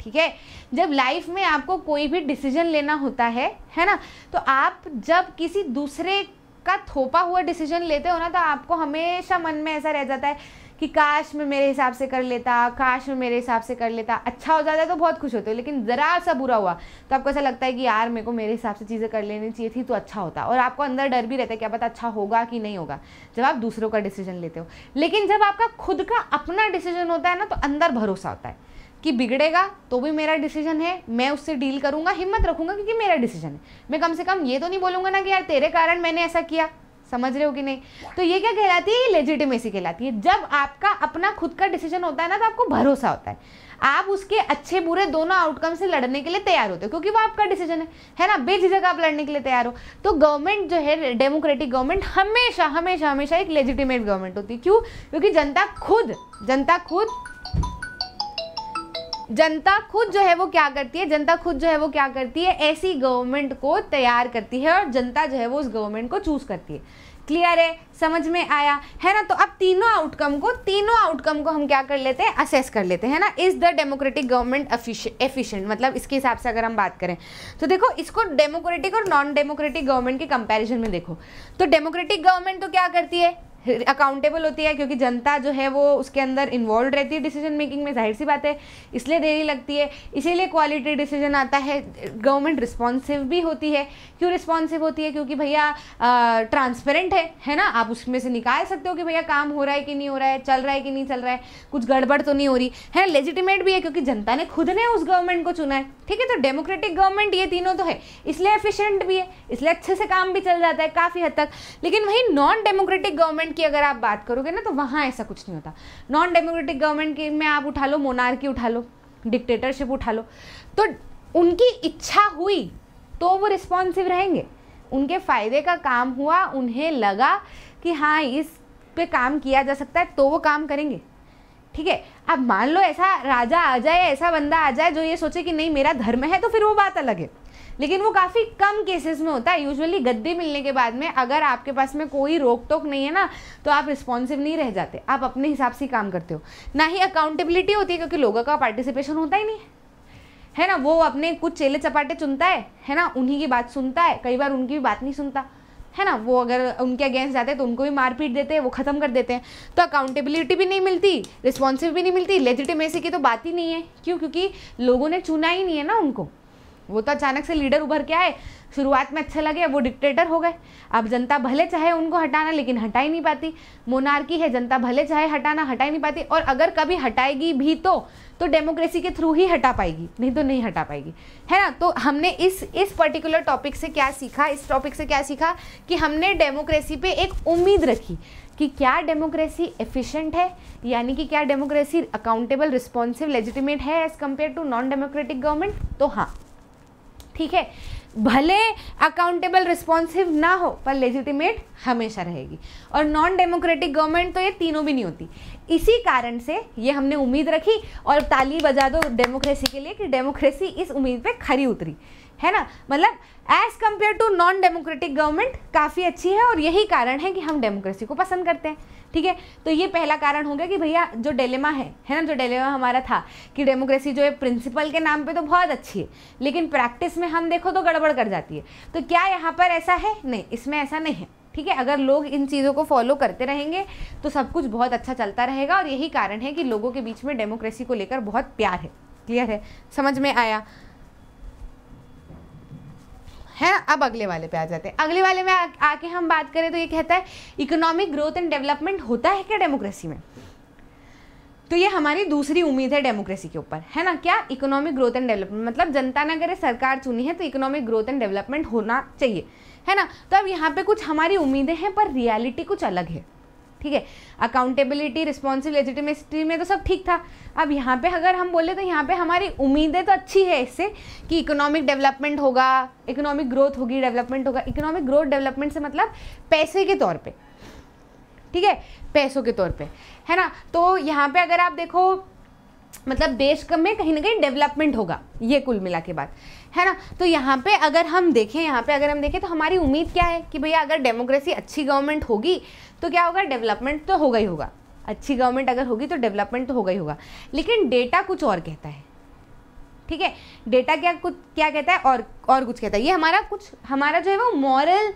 ठीक है जब लाइफ में आपको कोई भी डिसीजन लेना होता है है ना तो आप जब किसी दूसरे का थोपा हुआ डिसीजन लेते हो ना तो आपको हमेशा मन में ऐसा रह जाता है कि काश मैं मेरे हिसाब से कर लेता काश मैं मेरे हिसाब से कर लेता अच्छा हो जाता है तो बहुत खुश होते हो लेकिन ज़रा सा बुरा हुआ तो आपको ऐसा लगता है कि यार मेरे को मेरे हिसाब से चीज़ें कर लेनी चाहिए थी तो अच्छा होता और आपको अंदर डर भी रहता है क्या पता अच्छा होगा कि नहीं होगा जब आप दूसरों का डिसीजन लेते हो लेकिन जब आपका खुद का अपना डिसीजन होता है ना तो अंदर भरोसा होता है कि बिगड़ेगा तो भी मेरा डिसीजन है मैं उससे डील करूंगा हिम्मत रखूंगा क्योंकि मेरा डिसीजन है मैं कम से कम ये तो नहीं बोलूंगा ना कि यार तेरे कारण मैंने ऐसा किया समझ रहे हो कि नहीं तो ये क्या कहलाती है लेजिटिमेसी कहलाती है जब आपका अपना खुद का डिसीजन होता है ना तो आपको भरोसा होता है आप उसके अच्छे बुरे दोनों आउटकम से लड़ने के लिए तैयार होते हो क्योंकि वो आपका डिसीजन है है ना बेझिझक आप लड़ने के लिए तैयार हो तो गवर्नमेंट जो है डेमोक्रेटिक गवर्नमेंट हमेशा हमेशा हमेशा एक लेजिटिमेट गवर्नमेंट होती है क्यों क्योंकि जनता खुद जनता खुद जनता खुद जो है वो क्या करती है जनता खुद जो है वो क्या करती है ऐसी गवर्नमेंट को तैयार करती है और जनता जो है वो उस गवर्नमेंट को चूज करती है क्लियर है समझ में आया है ना तो अब तीनों आउटकम को तीनों आउटकम को हम क्या कर लेते हैं असेस कर लेते हैं ना is the democratic government efficient मतलब इसके हिसाब से अगर हम बात करें तो देखो इसको डेमोक्रेटिक और नॉन डेमोक्रेटिक गवर्नमेंट के कंपैरिजन में देखो तो डेमोक्रेटिक गवर्नमेंट तो क्या करती है अकाउंटेबल होती है क्योंकि जनता जो है वो उसके अंदर इन्वॉल्व रहती है डिसीजन मेकिंग में जाहिर सी बात है इसलिए देरी लगती है इसीलिए क्वालिटी डिसीजन आता है गवर्नमेंट रिस्पॉन्सिव भी होती है क्यों रिस्पॉन्सिव होती है क्योंकि भैया ट्रांसपेरेंट है है ना आप उसमें से निकाल सकते हो कि भैया काम हो रहा है कि नहीं हो रहा है चल रहा है कि नहीं चल रहा है कुछ गड़बड़ तो नहीं हो रही है लेजिटिमेट भी है क्योंकि जनता ने खुद ने उस गवर्नमेंट को चुना है ठीक है तो डेमोक्रेटिक गवर्नमेंट ये तीनों तो है इसलिए एफिशिएंट भी है इसलिए अच्छे से काम भी चल जाता है काफ़ी हद तक लेकिन वहीं नॉन डेमोक्रेटिक गवर्नमेंट गवर्नमेंट की अगर आप बात करोगे ना तो वहाँ ऐसा कुछ नहीं होता नॉन डेमोक्रेटिक गवर्नमेंट की में आप उठा लो मोनार्की उठा लो डिक्टेटरशिप उठा लो तो उनकी इच्छा हुई तो वो रिस्पॉन्सिव रहेंगे उनके फ़ायदे का काम हुआ उन्हें लगा कि हाँ इस पे काम किया जा सकता है तो वो काम करेंगे ठीक है अब मान लो ऐसा राजा आ जाए ऐसा बंदा आ जाए जो ये सोचे कि नहीं मेरा धर्म है तो फिर वो बात अलग है लेकिन वो काफ़ी कम केसेस में होता है यूजुअली गद्दी मिलने के बाद में अगर आपके पास में कोई रोक टोक नहीं है ना तो आप रिस्पॉन्सिव नहीं रह जाते आप अपने हिसाब से काम करते हो ना ही अकाउंटेबिलिटी होती है क्योंकि लोगों का पार्टिसिपेशन होता ही नहीं है है ना वो अपने कुछ चेले चपाटे चुनता है है ना उन्हीं की बात सुनता है कई बार उनकी भी बात नहीं सुनता है ना वो अगर उनके अगेंस्ट जाते हैं तो उनको भी मारपीट देते हैं वो ख़त्म कर देते हैं तो अकाउंटेबिलिटी भी नहीं मिलती रिस्पॉन्सिव भी नहीं मिलती लेजिटिमेसी की तो बात ही नहीं है क्यों क्योंकि लोगों ने चुना ही नहीं है ना उनको वो तो अचानक से लीडर उभर के आए शुरुआत में अच्छे लगे वो डिक्टेटर हो गए अब जनता भले चाहे उनको हटाना लेकिन हटा ही नहीं पाती मोनार्की है जनता भले चाहे हटाना हटा ही नहीं पाती और अगर कभी हटाएगी भी तो तो डेमोक्रेसी के थ्रू ही हटा पाएगी नहीं तो नहीं हटा पाएगी है ना तो हमने इस इस पर्टिकुलर टॉपिक से क्या सीखा इस टॉपिक से क्या सीखा कि हमने डेमोक्रेसी पे एक उम्मीद रखी कि क्या डेमोक्रेसी एफिशिएंट है यानी कि क्या डेमोक्रेसी अकाउंटेबल रिस्पॉन्सिव लेजिटिमेट है as compare to non democratic government तो हाँ ठीक है भले अकाउंटेबल रिस्पॉन्सिव ना हो पर लेजिटिमेट हमेशा रहेगी और नॉन डेमोक्रेटिक गवर्नमेंट तो ये तीनों भी नहीं होती इसी कारण से ये हमने उम्मीद रखी और ताली बजा दो डेमोक्रेसी के लिए कि डेमोक्रेसी इस उम्मीद पे खरी उतरी है ना मतलब as compare to non democratic government काफ़ी अच्छी है और यही कारण है कि हम डेमोक्रेसी को पसंद करते हैं ठीक है तो ये पहला कारण हो गया कि भैया जो डेलेमा है है ना जो डेलेमा हमारा था कि डेमोक्रेसी जो है प्रिंसिपल के नाम पे तो बहुत अच्छी है लेकिन प्रैक्टिस में हम देखो तो गड़बड़ कर जाती है तो क्या यहाँ पर ऐसा है नहीं इसमें ऐसा नहीं है ठीक है अगर लोग इन चीज़ों को फॉलो करते रहेंगे तो सब कुछ बहुत अच्छा चलता रहेगा और यही कारण है कि लोगों के बीच में डेमोक्रेसी को लेकर बहुत प्यार है क्लियर है समझ में आया है ना अब अगले वाले पे आ जाते हैं अगले वाले में आ, आके हम बात करें तो ये कहता है इकोनॉमिक ग्रोथ एंड डेवलपमेंट होता है क्या डेमोक्रेसी में तो ये हमारी दूसरी उम्मीद है डेमोक्रेसी के ऊपर है ना क्या इकोनॉमिक ग्रोथ एंड डेवलपमेंट मतलब जनता ने अगर सरकार चुनी है तो इकोनॉमिक ग्रोथ एंड डेवलपमेंट होना चाहिए है ना तो अब यहाँ पे कुछ हमारी उम्मीदें हैं पर रियलिटी कुछ अलग है ठीक है अकाउंटेबिलिटी रिस्पॉन्सिबिलिटी में तो सब ठीक था अब यहाँ पे अगर हम बोले तो यहाँ पे हमारी उम्मीदें तो अच्छी है इससे कि इकोनॉमिक डेवलपमेंट होगा इकोनॉमिक ग्रोथ होगी डेवलपमेंट होगा इकोनॉमिक ग्रोथ डेवलपमेंट से मतलब पैसे के तौर पर ठीक है पैसों के तौर पर है ना तो यहाँ पर अगर आप देखो मतलब देश में कहीं ना कहीं डेवलपमेंट होगा ये कुल मिला के बाद है ना तो यहाँ पे अगर हम देखें यहाँ पे अगर हम देखें तो हमारी उम्मीद क्या है कि भैया अगर डेमोक्रेसी अच्छी गवर्नमेंट होगी तो क्या होगा डेवलपमेंट तो होगा ही होगा अच्छी गवर्नमेंट अगर होगी तो डेवलपमेंट तो होगा ही होगा लेकिन डेटा कुछ और कहता है ठीक है डेटा क्या कुछ क्या कहता है और और कुछ कहता है ये हमारा कुछ हमारा जो है वो मॉरल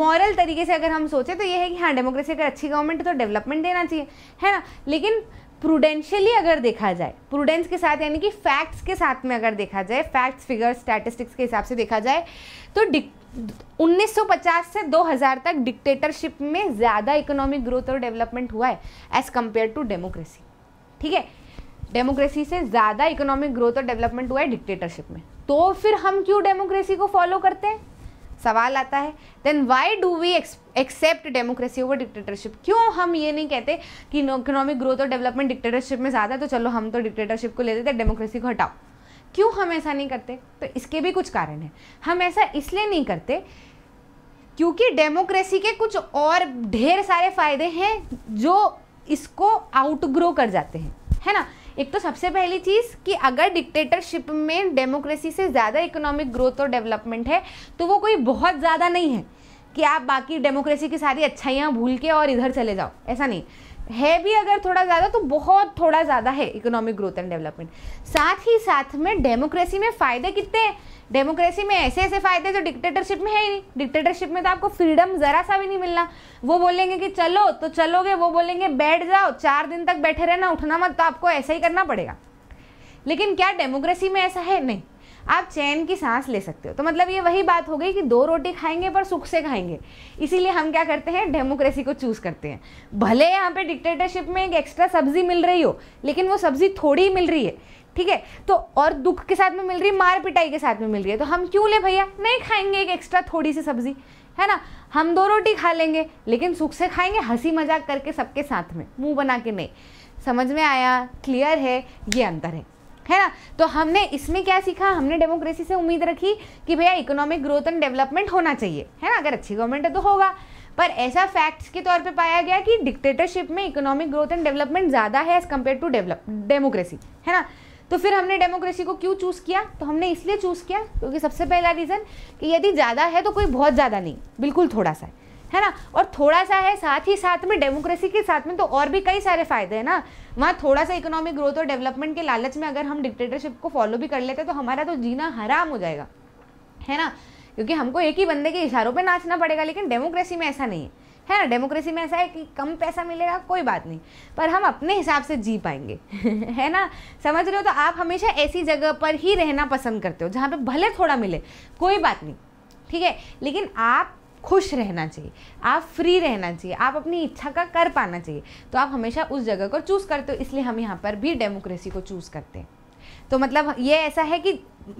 मॉरल तरीके से अगर हम सोचें तो ये है कि हाँ डेमोक्रेसी अगर अच्छी गवर्नमेंट है तो डेवलपमेंट देना चाहिए है ना लेकिन प्रूडेंशियली अगर देखा जाए प्रूडेंस के साथ यानी कि फैक्ट्स के साथ में अगर देखा जाए फैक्ट्स फिगर्स स्टैटिस्टिक्स के हिसाब से देखा जाए तो 1950 से 2000 तक डिक्टेटरशिप में ज़्यादा इकोनॉमिक ग्रोथ और डेवलपमेंट हुआ है एज़ कम्पेयर टू डेमोक्रेसी ठीक है डेमोक्रेसी से ज़्यादा इकोनॉमिक ग्रोथ और डेवलपमेंट हुआ है डिक्टेटरशिप में तो फिर हम क्यों डेमोक्रेसी को फॉलो करते हैं सवाल आता है then why do we accept democracy over dictatorship क्यों हम ये नहीं कहते कि इकोनॉमिक ग्रोथ और डेवलपमेंट डिक्टेटरशिप में ज़्यादा है तो चलो हम तो डिक्टेटरशिप को ले देते डेमोक्रेसी को हटाओ क्यों हम ऐसा नहीं करते तो इसके भी कुछ कारण हैं हम ऐसा इसलिए नहीं करते क्योंकि डेमोक्रेसी के कुछ और ढेर सारे फायदे हैं जो इसको आउटग्रो कर जाते हैं है ना एक तो सबसे पहली चीज़ कि अगर डिक्टेटरशिप में डेमोक्रेसी से ज़्यादा इकोनॉमिक ग्रोथ और डेवलपमेंट है तो वो कोई बहुत ज़्यादा नहीं है कि आप बाकी डेमोक्रेसी की सारी अच्छाइयाँ भूल के और इधर चले जाओ ऐसा नहीं है भी अगर थोड़ा ज़्यादा तो बहुत थोड़ा ज़्यादा है इकोनॉमिक ग्रोथ एंड डेवलपमेंट साथ ही साथ में डेमोक्रेसी में फ़ायदे कितने हैं डेमोक्रेसी में ऐसे ऐसे फायदे जो तो डिक्टेटरशिप में है ही नहीं डिक्टेटरशिप में तो आपको फ्रीडम जरा सा भी नहीं मिलना वो बोलेंगे कि चलो तो चलोगे वो बोलेंगे बैठ जाओ चार दिन तक बैठे रहना उठना मत तो आपको ऐसा ही करना पड़ेगा लेकिन क्या डेमोक्रेसी में ऐसा है नहीं आप चैन की सांस ले सकते हो तो मतलब ये वही बात हो गई कि दो रोटी खाएंगे पर सुख से खाएंगे इसीलिए हम क्या करते हैं डेमोक्रेसी को चूज़ करते हैं भले यहाँ पे डिक्टेटरशिप में एक एक्स्ट्रा सब्जी मिल रही हो लेकिन वो सब्जी थोड़ी मिल रही है ठीक है तो और दुख के साथ में मिल रही है मार पिटाई के साथ में मिल रही है तो हम क्यों ले भैया नहीं खाएंगे एक एक्स्ट्रा थोड़ी सी सब्जी है ना हम दो रोटी खा लेंगे लेकिन सुख से खाएंगे हंसी मजाक करके सबके साथ में मुंह बना के नहीं समझ में आया क्लियर है ये अंतर है है ना तो हमने इसमें क्या सीखा हमने डेमोक्रेसी से उम्मीद रखी कि भैया इकोनॉमिक ग्रोथ एंड डेवलपमेंट होना चाहिए है ना अगर अच्छी गवर्नमेंट है तो होगा पर ऐसा फैक्ट्स के तौर पे पाया गया कि डिक्टेटरशिप में इकोनॉमिक ग्रोथ एंड डेवलपमेंट ज़्यादा है as compare to develop democracy है ना तो फिर हमने डेमोक्रेसी को क्यों चूज़ किया तो हमने इसलिए चूज़ किया क्योंकि सबसे पहला रीज़न कि यदि ज़्यादा है तो कोई बहुत ज़्यादा नहीं बिल्कुल थोड़ा सा है है ना और थोड़ा सा है साथ ही साथ में डेमोक्रेसी के साथ में तो और भी कई सारे फायदे हैं ना वहाँ थोड़ा सा इकोनॉमिक ग्रोथ और डेवलपमेंट के लालच में अगर हम डिक्टेटरशिप को फॉलो भी कर लेते तो हमारा तो जीना हराम हो जाएगा है ना क्योंकि हमको एक ही बंदे के इशारों पर नाचना पड़ेगा लेकिन डेमोक्रेसी में ऐसा नहीं है है ना डेमोक्रेसी में ऐसा है कि कम पैसा मिलेगा कोई बात नहीं पर हम अपने हिसाब से जी पाएंगे है ना समझ रहे हो तो आप हमेशा ऐसी जगह पर ही रहना पसंद करते हो जहाँ पे भले थोड़ा मिले कोई बात नहीं ठीक है लेकिन आप खुश रहना चाहिए आप फ्री रहना चाहिए आप अपनी इच्छा का कर पाना चाहिए तो आप हमेशा उस जगह को चूज़ करते हो इसलिए हम यहाँ पर भी डेमोक्रेसी को चूज़ करते हैं तो मतलब ये ऐसा है कि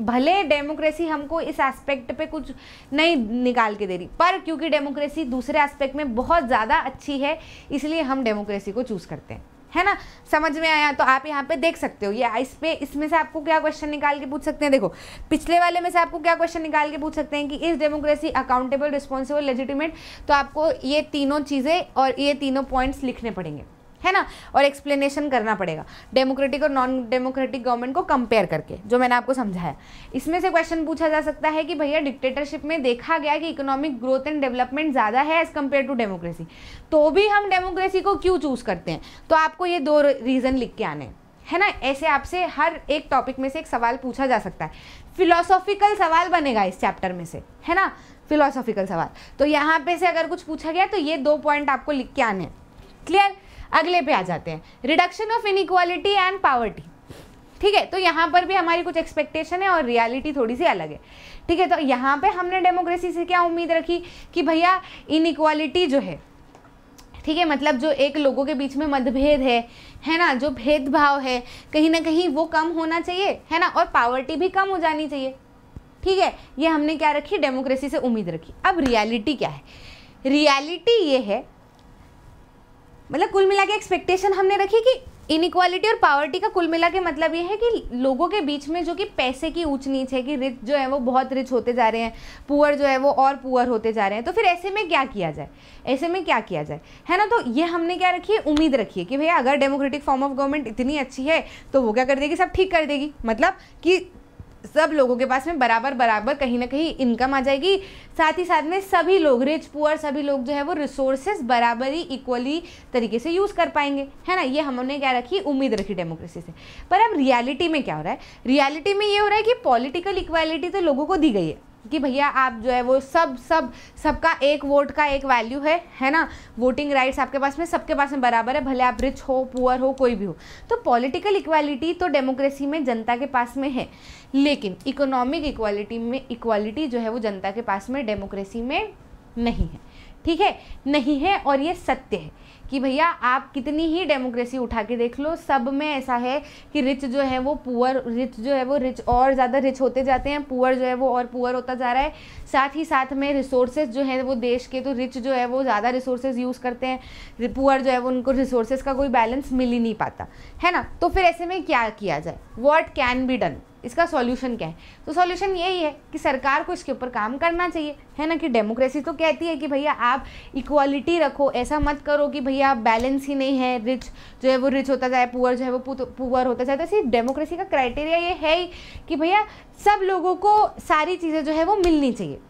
भले डेमोक्रेसी हमको इस एस्पेक्ट पे कुछ नहीं निकाल के दे रही पर क्योंकि डेमोक्रेसी दूसरे एस्पेक्ट में बहुत ज़्यादा अच्छी है इसलिए हम डेमोक्रेसी को चूज़ करते हैं है ना समझ में आया तो आप यहाँ पे देख सकते हो ये इस पे इसमें से आपको क्या क्वेश्चन निकाल के पूछ सकते हैं देखो पिछले वाले में से आपको क्या क्वेश्चन निकाल के पूछ सकते हैं कि इस डेमोक्रेसी अकाउंटेबल रिस्पॉन्सिबल लेजिटिमेट तो आपको ये तीनों चीज़ें और ये तीनों पॉइंट्स लिखने पड़ेंगे है ना और एक्सप्लेनेशन करना पड़ेगा डेमोक्रेटिक और नॉन डेमोक्रेटिक गवर्नमेंट को कंपेयर करके जो मैंने आपको समझाया इसमें से क्वेश्चन पूछा जा सकता है कि भैया डिक्टेटरशिप में देखा गया कि इकोनॉमिक ग्रोथ एंड डेवलपमेंट ज़्यादा है एज़ कम्पेयर टू डेमोक्रेसी तो भी हम डेमोक्रेसी को क्यों चूज़ करते हैं तो आपको ये दो रीज़न लिख के आने है ना ऐसे आपसे हर एक टॉपिक में से एक सवाल पूछा जा सकता है फिलोसॉफिकल सवाल बनेगा इस चैप्टर में से है ना फिलोसॉफिकल सवाल तो यहाँ पे से अगर कुछ पूछा गया तो ये दो पॉइंट आपको लिख के आने हैं क्लियर अगले पे आ जाते हैं reduction of inequality and poverty ठीक है तो यहाँ पर भी हमारी कुछ एक्सपेक्टेशन है और रियलिटी थोड़ी सी अलग है ठीक है तो यहाँ पे हमने डेमोक्रेसी से क्या उम्मीद रखी कि भैया इनक्वालिटी जो है ठीक है मतलब जो एक लोगों के बीच में मतभेद है है ना जो भेदभाव है कहीं ना कहीं वो कम होना चाहिए है ना और पावर्टी भी कम हो जानी चाहिए ठीक है ये हमने क्या रखी डेमोक्रेसी से उम्मीद रखी अब रियलिटी क्या है रियलिटी ये है मतलब कुल मिला के एक्सपेक्टेशन हमने रखी कि इनक्वालिटी और पावर्टी का कुल मिला के मतलब ये है कि लोगों के बीच में जो कि पैसे की ऊंच नीच है कि रिच जो है वो बहुत रिच होते जा रहे हैं पुअर जो है वो और पुअर होते जा रहे हैं तो फिर ऐसे में क्या किया जाए ऐसे में क्या किया जाए है ना तो ये हमने क्या रखी है उम्मीद रखी है कि भैया अगर डेमोक्रेटिक फॉर्म ऑफ गवर्नमेंट इतनी अच्छी है तो वो क्या कर देगी सब ठीक कर देगी मतलब कि सब लोगों के पास में बराबर बराबर कहीं ना कहीं इनकम आ जाएगी साथ ही साथ में सभी लोग रिच पुअर सभी लोग जो है वो रिसोर्सेज बराबर ही इक्वली तरीके से यूज़ कर पाएंगे है ना ये हमने क्या रखी उम्मीद रखी डेमोक्रेसी से पर अब रियलिटी में क्या हो रहा है रियलिटी में ये हो रहा है कि पॉलिटिकल इक्वालिटी तो लोगों को दी गई है कि भैया आप जो है वो सब सब सबका एक वोट का एक वैल्यू है है ना वोटिंग राइट्स आपके पास में सबके पास में बराबर है भले आप रिच हो पुअर हो कोई भी हो तो पॉलिटिकल इक्वालिटी तो डेमोक्रेसी में जनता के पास में है लेकिन इकोनॉमिक इक्वालिटी में इक्वालिटी जो है वो जनता के पास में डेमोक्रेसी में नहीं है ठीक है नहीं है और ये सत्य है कि भैया आप कितनी ही डेमोक्रेसी उठा के देख लो सब में ऐसा है कि रिच जो है वो पुअर रिच जो है वो रिच और ज़्यादा रिच होते जाते हैं पुअर जो है वो और पुअर होता जा रहा है साथ ही साथ में रिसोर्सेज जो है वो देश के तो रिच जो है वो ज़्यादा रिसोर्सेज यूज़ करते हैं पुअर जो है वो उनको रिसोर्सेज का कोई बैलेंस मिल ही नहीं पाता है ना तो फिर ऐसे में क्या किया जाए वॉट कैन बी डन इसका सॉल्यूशन क्या है तो सॉल्यूशन यही है कि सरकार को इसके ऊपर काम करना चाहिए है ना कि डेमोक्रेसी तो कहती है कि भैया आप इक्वालिटी रखो ऐसा मत करो कि भैया बैलेंस ही नहीं है रिच जो है वो रिच होता जाए पुअर जो है वो पुअर होता जाए तो सिर्फ डेमोक्रेसी का क्राइटेरिया ये है ही कि भैया सब लोगों को सारी चीज़ें जो है वो मिलनी चाहिए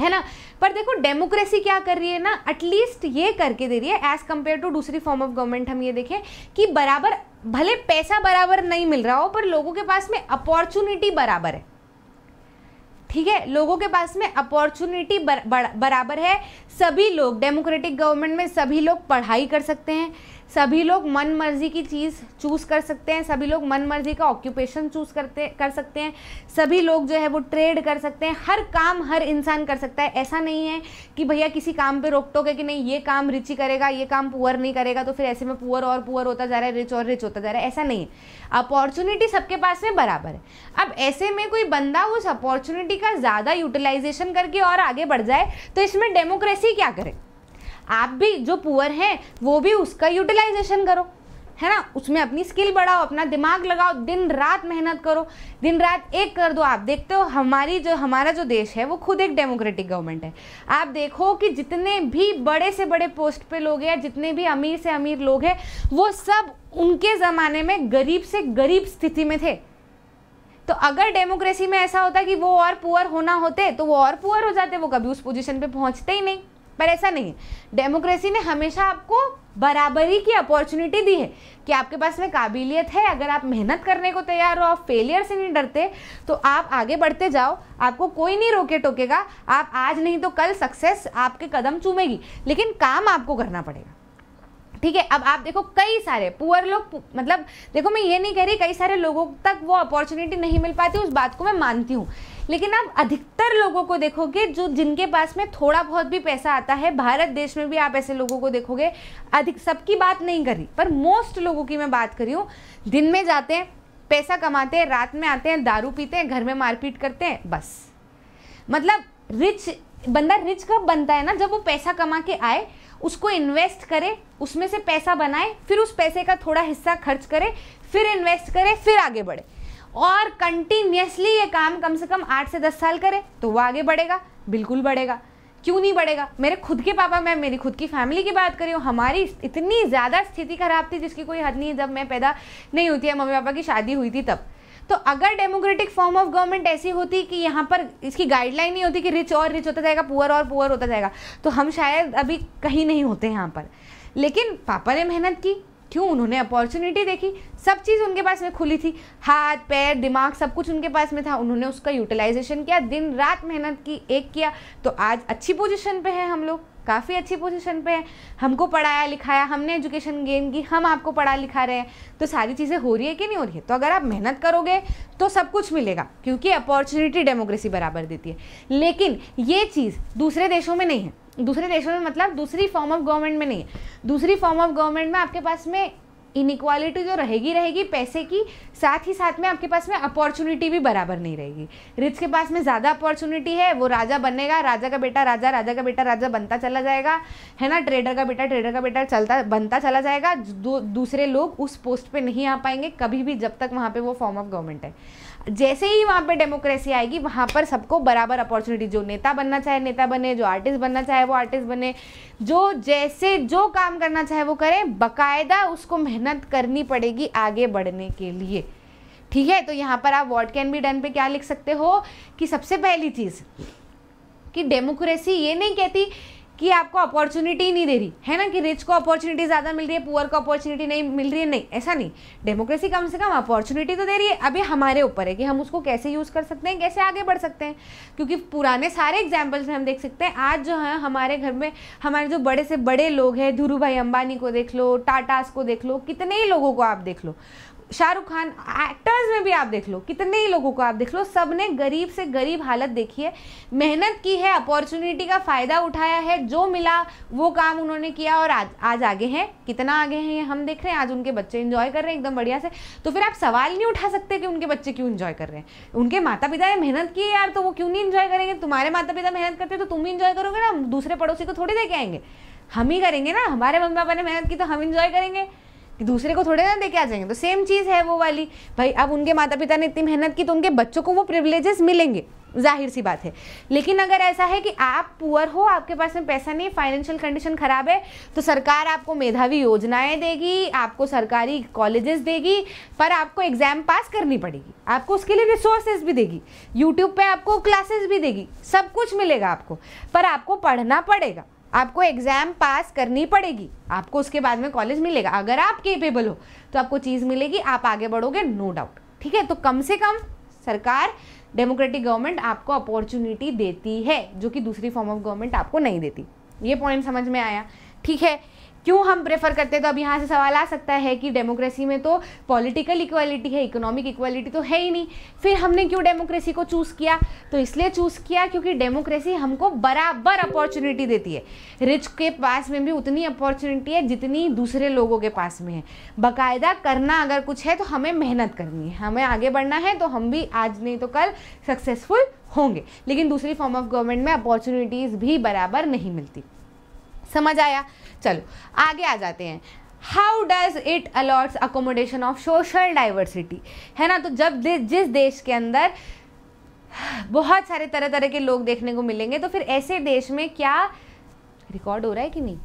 है ना पर देखो डेमोक्रेसी क्या कर रही है ना एटलीस्ट ये करके दे रही है एज कम्पेयर टू दूसरी फॉर्म ऑफ गवर्नमेंट हम ये देखें कि बराबर भले पैसा बराबर नहीं मिल रहा हो पर लोगों के पास में अपॉर्चुनिटी बराबर है ठीक है लोगों के पास में अपॉर्चुनिटी बर, बर, बराबर है सभी लोग डेमोक्रेटिक गवर्नमेंट में सभी लोग पढ़ाई कर सकते हैं सभी लोग मन मर्जी की चीज़ चूज़ कर सकते हैं सभी लोग मन मर्जी का ऑक्यूपेशन चूज़ करते कर सकते हैं सभी लोग जो है वो ट्रेड कर सकते हैं हर काम हर इंसान कर सकता है ऐसा नहीं है कि भैया किसी काम पे रोक टोक है कि नहीं ये काम रिच ही करेगा ये काम पुअर नहीं करेगा तो फिर ऐसे में पुअर और पुअर होता जा रहा है रिच और रिच होता जा रहा है ऐसा नहीं है अपॉर्चुनिटी सबके पास में बराबर है अब ऐसे में कोई बंदा उस अपॉर्चुनिटी का ज़्यादा यूटिलाइजेशन करके और आगे बढ़ जाए तो इसमें डेमोक्रेसी क्या करे आप भी जो पुअर हैं वो भी उसका यूटिलाइजेशन करो है ना उसमें अपनी स्किल बढ़ाओ अपना दिमाग लगाओ दिन रात मेहनत करो दिन रात एक कर दो आप देखते हो हमारी जो हमारा जो देश है वो खुद एक डेमोक्रेटिक गवर्नमेंट है आप देखो कि जितने भी बड़े से बड़े पोस्ट पे लोग हैं जितने भी अमीर से अमीर लोग हैं वो सब उनके ज़माने में गरीब से गरीब स्थिति में थे तो अगर डेमोक्रेसी में ऐसा होता कि वो और पुअर होना होते तो वो और पुअर हो जाते वो कभी उस पोजिशन पर पहुँचते ही नहीं पर ऐसा नहीं डेमोक्रेसी ने हमेशा आपको बराबरी की अपॉर्चुनिटी दी है कि आपके पास में काबिलियत है अगर आप मेहनत करने को तैयार हो आप फेलियर से नहीं डरते तो आप आगे बढ़ते जाओ आपको कोई नहीं रोके टोकेगा आप आज नहीं तो कल सक्सेस आपके कदम चूमेगी लेकिन काम आपको करना पड़ेगा ठीक है अब आप देखो कई सारे पुअर लोग मतलब देखो मैं ये नहीं कह रही कई सारे लोगों तक वो अपॉर्चुनिटी नहीं मिल पाती उस बात को मैं मानती हूँ लेकिन आप अधिकतर लोगों को देखोगे जो जिनके पास में थोड़ा बहुत भी पैसा आता है भारत देश में भी आप ऐसे लोगों को देखोगे अधिक सबकी बात नहीं करी पर मोस्ट लोगों की मैं बात करी हूँ दिन में जाते हैं पैसा कमाते हैं रात में आते हैं दारू पीते हैं घर में मारपीट करते हैं बस मतलब रिच बंदा रिच कब बनता है ना जब वो पैसा कमा के आए उसको इन्वेस्ट करे उसमें से पैसा बनाए फिर उस पैसे का थोड़ा हिस्सा खर्च करे फिर इन्वेस्ट करे फिर आगे बढ़े और कंटिन्यूसली ये काम कम से कम आठ से दस साल करे तो वो आगे बढ़ेगा बिल्कुल बढ़ेगा क्यों नहीं बढ़ेगा मेरे खुद के पापा मैम मेरी खुद की फैमिली की बात करी हूँ हमारी इतनी ज़्यादा स्थिति खराब थी जिसकी कोई हद नहीं जब मैं पैदा नहीं होती है मम्मी पापा की शादी हुई थी तब तो अगर डेमोक्रेटिक फॉर्म ऑफ गवर्नमेंट ऐसी होती कि यहाँ पर इसकी गाइडलाइन नहीं होती कि रिच और रिच होता जाएगा पुअर और पुअर होता जाएगा तो हम शायद अभी कहीं नहीं होते यहाँ पर लेकिन पापा ने मेहनत की क्यों उन्होंने अपॉर्चुनिटी देखी सब चीज़ उनके पास में खुली थी हाथ पैर दिमाग सब कुछ उनके पास में था उन्होंने उसका यूटिलाइजेशन किया दिन रात मेहनत की एक किया तो आज अच्छी पोजिशन पर हैं हम लोग काफ़ी अच्छी पोजीशन पे है हमको पढ़ाया लिखाया हमने एजुकेशन गेन की हम आपको पढ़ा लिखा रहे हैं तो सारी चीज़ें हो रही है कि नहीं हो रही है तो अगर आप मेहनत करोगे तो सब कुछ मिलेगा क्योंकि अपॉर्चुनिटी डेमोक्रेसी बराबर देती है लेकिन ये चीज़ दूसरे देशों में नहीं है दूसरे देशों में मतलब दूसरी फॉर्म ऑफ गवर्नमेंट में नहीं है दूसरी फॉर्म ऑफ गवर्नमेंट में आपके पास में इनक्वालिटी जो रहेगी रहेगी पैसे की साथ ही साथ में आपके पास में अपॉर्चुनिटी भी बराबर नहीं रहेगी रिच के पास में ज़्यादा अपॉर्चुनिटी है वो राजा बनेगा राजा का बेटा राजा राजा का बेटा राजा बनता चला जाएगा है ना ट्रेडर का बेटा ट्रेडर का बेटा चलता बनता चला जाएगा दूसरे लोग उस पोस्ट पर नहीं आ पाएंगे कभी भी जब तक वहाँ पर वो फॉर्म ऑफ गवर्नमेंट है जैसे ही वहाँ पर डेमोक्रेसी आएगी वहाँ पर सबको बराबर अपॉर्चुनिटी जो नेता बनना चाहे नेता बने जो आर्टिस्ट बनना चाहे वो आर्टिस्ट बने जो जैसे जो काम करना चाहे वो करें बकायदा उसको मेहनत करनी पड़ेगी आगे बढ़ने के लिए ठीक है तो यहाँ पर आप वॉट कैन बी डन पे क्या लिख सकते हो कि सबसे पहली चीज़ कि डेमोक्रेसी ये नहीं कहती कि आपको अपॉर्चुनिटी नहीं दे रही है ना कि रिच को अपॉर्चुनिटी ज़्यादा मिल रही है पुअर को अपॉर्चुनिटी नहीं मिल रही है नहीं ऐसा नहीं डेमोक्रेसी कम से कम अपॉर्चुनिटी तो दे रही है अभी हमारे ऊपर है कि हम उसको कैसे यूज़ कर सकते हैं कैसे आगे बढ़ सकते हैं क्योंकि पुराने सारे एग्जाम्पल्स में हम देख सकते हैं आज जो है हमारे घर में हमारे जो बड़े से बड़े लोग हैं धीरू भाई अंबानी को देख लो टाटास को देख लो कितने ही लोगों को आप देख लो शाहरुख खान एक्टर्स में भी आप देख लो कितने ही लोगों को आप देख लो सब ने गरीब से गरीब हालत देखी है मेहनत की है अपॉर्चुनिटी का फ़ायदा उठाया है जो मिला वो काम उन्होंने किया और आज आज आगे हैं कितना आगे हैं ये हम देख रहे हैं आज उनके बच्चे इन्जॉय कर रहे हैं एकदम बढ़िया से तो फिर आप सवाल नहीं उठा सकते कि उनके बच्चे क्यों इन्जॉय कर रहे हैं उनके माता पिता ने मेहनत की है यार तो वो क्यों नहीं इन्जॉय करेंगे तुम्हारे माता पिता मेहनत करते तो तुम भी इन्जॉय करोगे ना दूसरे पड़ोसी को थोड़ी दे के आएंगे हम ही करेंगे ना हमारे मम्मी पापा ने मेहनत की तो हम इन्जॉय करेंगे दूसरे को थोड़े ना दे के आ जाएंगे तो सेम चीज़ है वो वाली भाई अब उनके माता पिता ने इतनी मेहनत की तो उनके बच्चों को वो प्रिवलेजेस मिलेंगे जाहिर सी बात है लेकिन अगर ऐसा है कि आप पुअर हो आपके पास में पैसा नहीं फाइनेंशियल कंडीशन ख़राब है तो सरकार आपको मेधावी योजनाएं देगी आपको सरकारी कॉलेजेस देगी पर आपको एग्ज़ाम पास करनी पड़ेगी आपको उसके लिए रिसोर्सेज भी देगी यूट्यूब पे आपको क्लासेस भी देगी सब कुछ मिलेगा आपको पर आपको पढ़ना पड़ेगा आपको एग्ज़ाम पास करनी पड़ेगी आपको उसके बाद में कॉलेज मिलेगा अगर आप केपेबल हो तो आपको चीज़ मिलेगी आप आगे बढ़ोगे नो डाउट ठीक है तो कम से कम सरकार डेमोक्रेटिक गवर्नमेंट आपको अपॉर्चुनिटी देती है जो कि दूसरी फॉर्म ऑफ गवर्नमेंट आपको नहीं देती ये पॉइंट समझ में आया ठीक है क्यों हम प्रेफर करते हैं तो अब यहाँ से सवाल आ सकता है कि डेमोक्रेसी में तो पॉलिटिकल इक्वालिटी है इकोनॉमिक इक्वालिटी तो है ही नहीं फिर हमने क्यों डेमोक्रेसी को चूज़ किया तो इसलिए चूज़ किया क्योंकि डेमोक्रेसी हमको बराबर अपॉर्चुनिटी देती है रिच के पास में भी उतनी अपॉर्चुनिटी है जितनी दूसरे लोगों के पास में है बाकायदा करना अगर कुछ है तो हमें मेहनत करनी है हमें आगे बढ़ना है तो हम भी आज नहीं तो कल सक्सेसफुल होंगे लेकिन दूसरी फॉर्म ऑफ गवर्नमेंट में अपॉर्चुनिटीज़ भी बराबर नहीं मिलती समझ आया चलो आगे आ जाते हैं how does it allots accommodation of social diversity है ना तो जब जिस देश के अंदर बहुत सारे तरह तरह के लोग देखने को मिलेंगे तो फिर ऐसे देश में क्या रिकॉर्ड हो रहा है कि नहीं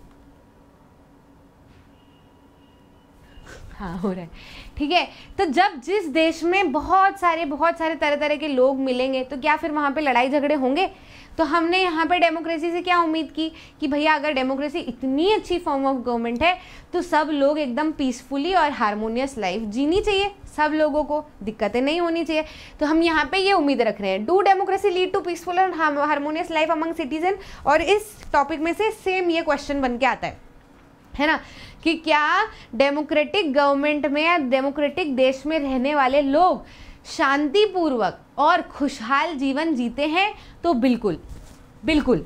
हाँ हो रहा है ठीक है तो जब जिस देश में बहुत सारे बहुत सारे तरह तरह के लोग मिलेंगे तो क्या फिर वहाँ पे लड़ाई झगड़े होंगे तो हमने यहाँ पे डेमोक्रेसी से क्या उम्मीद की कि भैया अगर डेमोक्रेसी इतनी अच्छी फॉर्म ऑफ गवर्नमेंट है तो सब लोग एकदम पीसफुली और हारमोनियस लाइफ जीनी चाहिए सब लोगों को दिक्कतें नहीं होनी चाहिए तो हम यहाँ पे ये उम्मीद रख रहे हैं do democracy lead to peaceful and harmonious life among citizen और इस टॉपिक में से सेम ये क्वेश्चन बन के आता है है ना कि क्या डेमोक्रेटिक गवर्नमेंट में या डेमोक्रेटिक देश में रहने वाले लोग शांतिपूर्वक और खुशहाल जीवन जीते हैं तो बिल्कुल बिल्कुल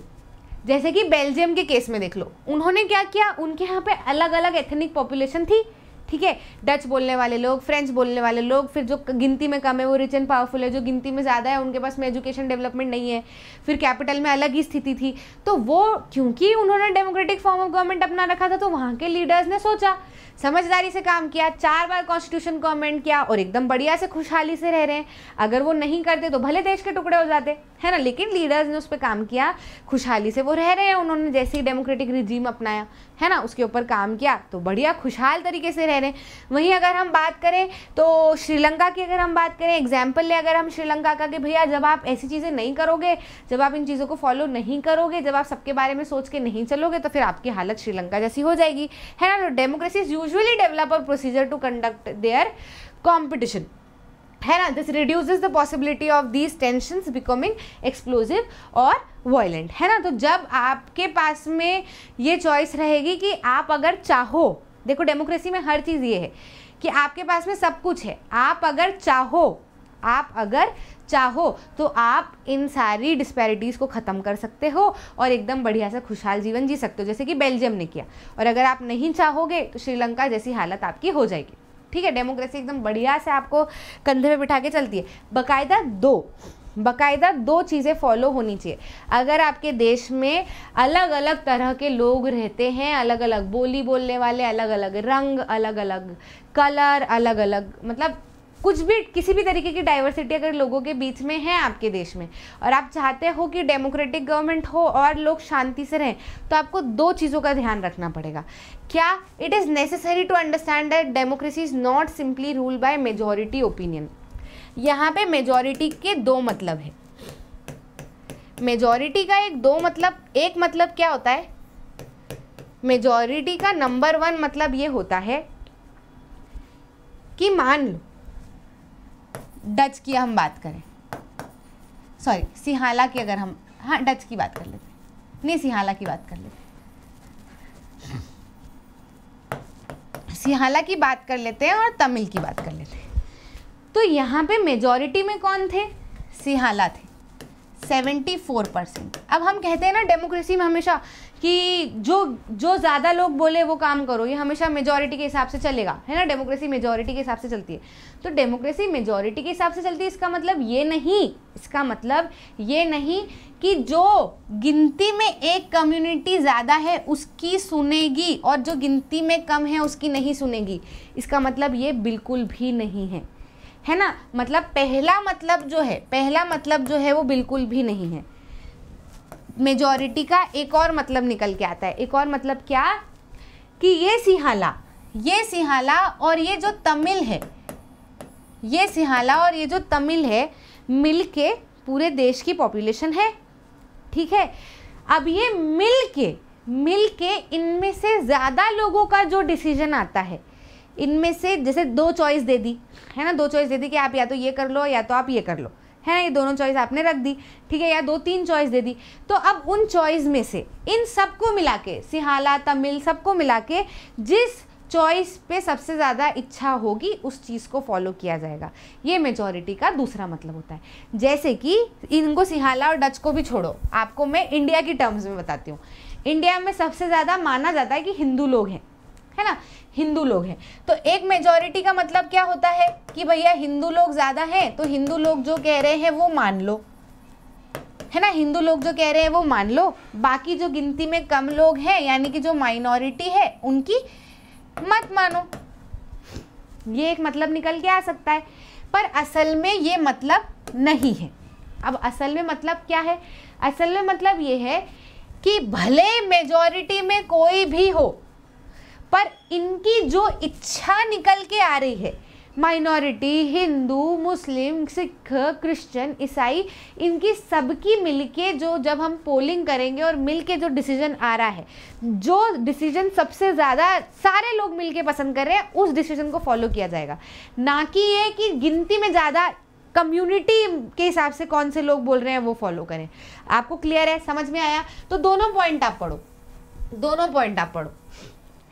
जैसे कि बेल्जियम के केस में देख लो उन्होंने क्या किया उनके यहाँ पे अलग अलग एथनिक पॉपुलेशन थी ठीक है डच बोलने वाले लोग फ्रेंच बोलने वाले लोग फिर जो गिनती में कम है वो रिच एंड पावरफुल है जो गिनती में ज़्यादा है उनके पास में एजुकेशन डेवलपमेंट नहीं है फिर कैपिटल में अलग ही स्थिति थी तो वो क्योंकि उन्होंने डेमोक्रेटिक फॉर्म ऑफ गवर्नमेंट अपना रखा था तो वहाँ के लीडर्स ने सोचा समझदारी से काम किया चार बार कॉन्स्टिट्यूशन को अमेंड किया और एकदम बढ़िया से खुशहाली से रह रहे हैं अगर वो नहीं करते तो भले देश के टुकड़े हो जाते है ना लेकिन लीडर्स ने उस पर काम किया खुशहाली से वो रह रहे हैं उन्होंने जैसे ही डेमोक्रेटिक रिजीम अपनाया है ना उसके ऊपर काम किया तो बढ़िया खुशहाल तरीके से रह रहे हैं वहीं अगर हम बात करें तो श्रीलंका की अगर हम बात करें एग्जाम्पल ले अगर हम श्रीलंका का कि भैया जब आप ऐसी चीज़ें नहीं करोगे जब आप इन चीज़ों को फॉलो नहीं करोगे जब आप सबके बारे में सोच के नहीं चलोगे तो फिर आपकी हालत श्रीलंका जैसी हो जाएगी है ना डेमोक्रेसी तो use usually develop a procedure to conduct their competition है ना this reduces the possibility of these tensions becoming explosive और वायलेंट है ना तो जब आपके पास में ये चॉइस रहेगी कि आप अगर चाहो देखो डेमोक्रेसी में हर चीज़ ये है कि आपके पास में सब कुछ है आप अगर चाहो आप अगर चाहो तो आप इन सारी डिस्पैरिटीज़ को ख़त्म कर सकते हो और एकदम बढ़िया से खुशहाल जीवन जी सकते हो जैसे कि बेल्जियम ने किया और अगर आप नहीं चाहोगे तो श्रीलंका जैसी हालत आपकी हो जाएगी ठीक है डेमोक्रेसी एकदम बढ़िया से आपको कंधे में बिठा के चलती है बकायदा दो बकायदा दो चीज़ें फॉलो होनी चाहिए अगर आपके देश में अलग अलग तरह के लोग रहते हैं अलग अलग बोली बोलने वाले अलग अलग रंग अलग अलग कलर अलग अलग मतलब कुछ भी किसी भी तरीके की डाइवर्सिटी अगर लोगों के बीच में है आपके देश में और आप चाहते हो कि डेमोक्रेटिक गवर्नमेंट हो और लोग शांति से रहें तो आपको दो चीज़ों का ध्यान रखना पड़ेगा क्या it is necessary to understand that democracy is not simply rule by majority opinion यहाँ पे मेजोरिटी के दो मतलब है मेजॉरिटी का एक दो मतलब एक मतलब क्या होता है मेजॉरिटी का नंबर वन मतलब ये होता है कि मान लो डच की हम बात करें सॉरी सिहाला की अगर हम हाँ डच की बात कर लेते नहीं सिहाला की बात कर लेते सिहाला की बात कर लेते हैं और तमिल की बात कर लेते हैं तो यहाँ पे मेजॉरिटी में कौन थे सिहाला थे 74 परसेंट अब हम कहते हैं ना डेमोक्रेसी में हमेशा कि जो जो ज़्यादा लोग बोले वो काम करो ये हमेशा मेजॉरिटी के हिसाब से चलेगा है ना डेमोक्रेसी मेजॉरिटी के हिसाब से चलती है तो डेमोक्रेसी मेजॉरिटी के हिसाब से चलती है इसका मतलब ये नहीं इसका मतलब ये नहीं कि जो गिनती में एक कम्युनिटी ज़्यादा है उसकी सुनेगी और जो गिनती में कम है उसकी नहीं सुनेगी इसका मतलब ये बिल्कुल भी नहीं है है ना मतलब पहला मतलब जो है पहला मतलब जो है वो बिल्कुल भी नहीं है मेजॉरिटी का एक और मतलब निकल के आता है एक और मतलब क्या कि ये सिहाला ये सिहाला और ये जो तमिल है ये सिहाला और ये जो तमिल है मिल के पूरे देश की पॉपुलेशन है ठीक है अब ये मिल के मिल के इनमें से ज़्यादा लोगों का जो डिसीजन आता है इनमें से जैसे दो चॉइस दे दी है ना दो चॉइस दे दी कि आप या तो ये कर लो या तो आप ये कर लो है ना ये दोनों चॉइस आपने रख दी ठीक है या दो तीन चॉइस दे दी तो अब उन चॉइस में से इन सबको मिला के सिहाला तमिल सबको मिला के जिस चॉइस पे सबसे ज़्यादा इच्छा होगी उस चीज़ को फॉलो किया जाएगा ये मेजॉरिटी का दूसरा मतलब होता है जैसे कि इनको सिहाला और डच को भी छोड़ो आपको मैं इंडिया की टर्म्स में बताती हूँ इंडिया में सबसे ज़्यादा माना जाता है कि हिंदू लोग हैं है ना हिंदू लोग हैं तो एक मेजोरिटी का मतलब क्या होता है कि भैया हिंदू लोग ज़्यादा हैं तो हिंदू लोग जो कह रहे हैं वो मान लो है ना हिंदू लोग जो कह रहे हैं वो मान लो बाकी जो गिनती में कम लोग हैं यानी कि जो माइनॉरिटी है उनकी मत मानो ये एक मतलब निकल के आ सकता है पर असल में ये मतलब नहीं है अब असल में मतलब क्या है असल में मतलब ये है कि भले मेजॉरिटी में कोई भी हो पर इनकी जो इच्छा निकल के आ रही है माइनॉरिटी हिंदू मुस्लिम सिख क्रिश्चियन ईसाई इनकी सबकी मिलके जो जब हम पोलिंग करेंगे और मिलके जो डिसीजन आ रहा है जो डिसीजन सबसे ज़्यादा सारे लोग मिलके पसंद कर रहे हैं उस डिसीजन को फॉलो किया जाएगा ना कि ये कि गिनती में ज़्यादा कम्युनिटी के हिसाब से कौन से लोग बोल रहे हैं वो फॉलो करें आपको क्लियर है समझ में आया तो दोनों पॉइंट आप पढ़ो दोनों पॉइंट आप पढ़ो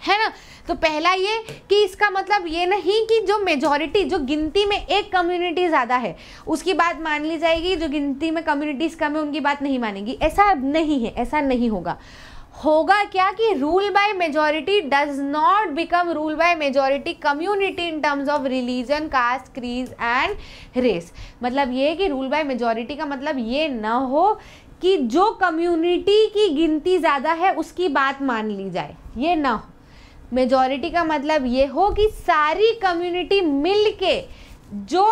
है ना तो पहला ये कि इसका मतलब ये नहीं कि जो मेजॉरिटी जो गिनती में एक कम्युनिटी ज़्यादा है उसकी बात मान ली जाएगी जो गिनती में कम्युनिटीज़ कम है उनकी बात नहीं मानेगी ऐसा नहीं है ऐसा नहीं होगा होगा क्या कि rule by majority does not become rule by majority community in terms of religion caste creed and race मतलब ये कि रूल बाय मेजॉरिटी का मतलब ये ना हो कि जो कम्युनिटी की गिनती ज़्यादा है उसकी बात मान ली जाए ये ना हो मेजॉरिटी का मतलब ये हो कि सारी कम्युनिटी मिल के जो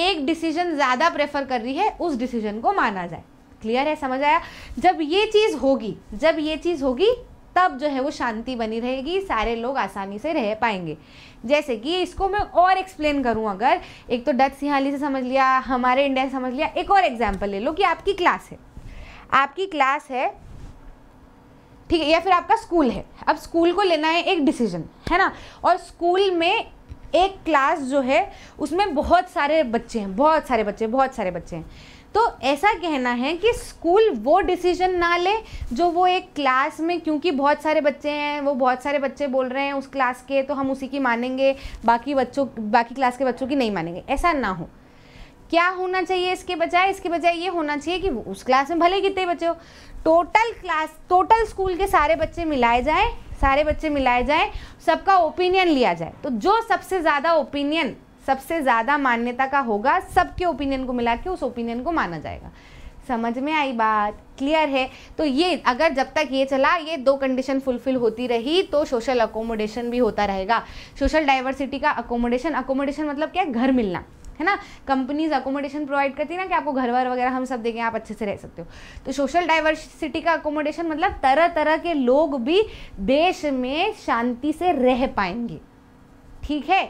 एक डिसीजन ज़्यादा प्रेफर कर रही है उस डिसीजन को माना जाए क्लियर है समझ आया जब ये चीज़ होगी जब ये चीज़ होगी तब जो है वो शांति बनी रहेगी सारे लोग आसानी से रह पाएंगे जैसे कि इसको मैं और एक्सप्लेन करूँ अगर एक तो डच सिंहाली से समझ लिया हमारे इंडिया से समझ लिया एक और एग्जाम्पल ले लो कि आपकी क्लास है आपकी क्लास है ठीक है या फिर आपका स्कूल है अब स्कूल को लेना है एक डिसीजन है ना और स्कूल में एक क्लास जो है उसमें बहुत सारे बच्चे हैं बहुत सारे बच्चे बहुत सारे बच्चे हैं तो ऐसा कहना है कि स्कूल वो डिसीजन ना ले जो वो एक क्लास में क्योंकि बहुत सारे बच्चे हैं वो बहुत सारे बच्चे बोल रहे हैं उस क्लास के तो हम उसी की मानेंगे बाकी बच्चों बाकी क्लास के बच्चों की नहीं मानेंगे ऐसा ना हो क्या होना चाहिए इसके बजाय इसके बजाय ये होना चाहिए कि उस क्लास में भले कितने बच्चे हो टोटल क्लास टोटल स्कूल के सारे बच्चे मिलाए जाए सारे बच्चे मिलाए जाए सबका ओपिनियन लिया जाए तो जो सबसे ज़्यादा ओपिनियन सबसे ज़्यादा मान्यता का होगा सबके ओपिनियन को मिला के उस ओपिनियन को माना जाएगा समझ में आई बात क्लियर है तो ये अगर जब तक ये चला ये दो कंडीशन फुलफिल होती रही तो सोशल अकोमोडेशन भी होता रहेगा सोशल डाइवर्सिटी का अकोमोडेशन अकोमोडेशन मतलब क्या है घर मिलना है ना कंपनीज अकोमोडेशन प्रोवाइड करती है ना कि आपको घर वर वगैरह हम सब देंगे आप अच्छे से रह सकते हो तो सोशल डाइवर्सिटी का अकोमोडेशन मतलब तरह तरह के लोग भी देश में शांति से रह पाएंगे ठीक है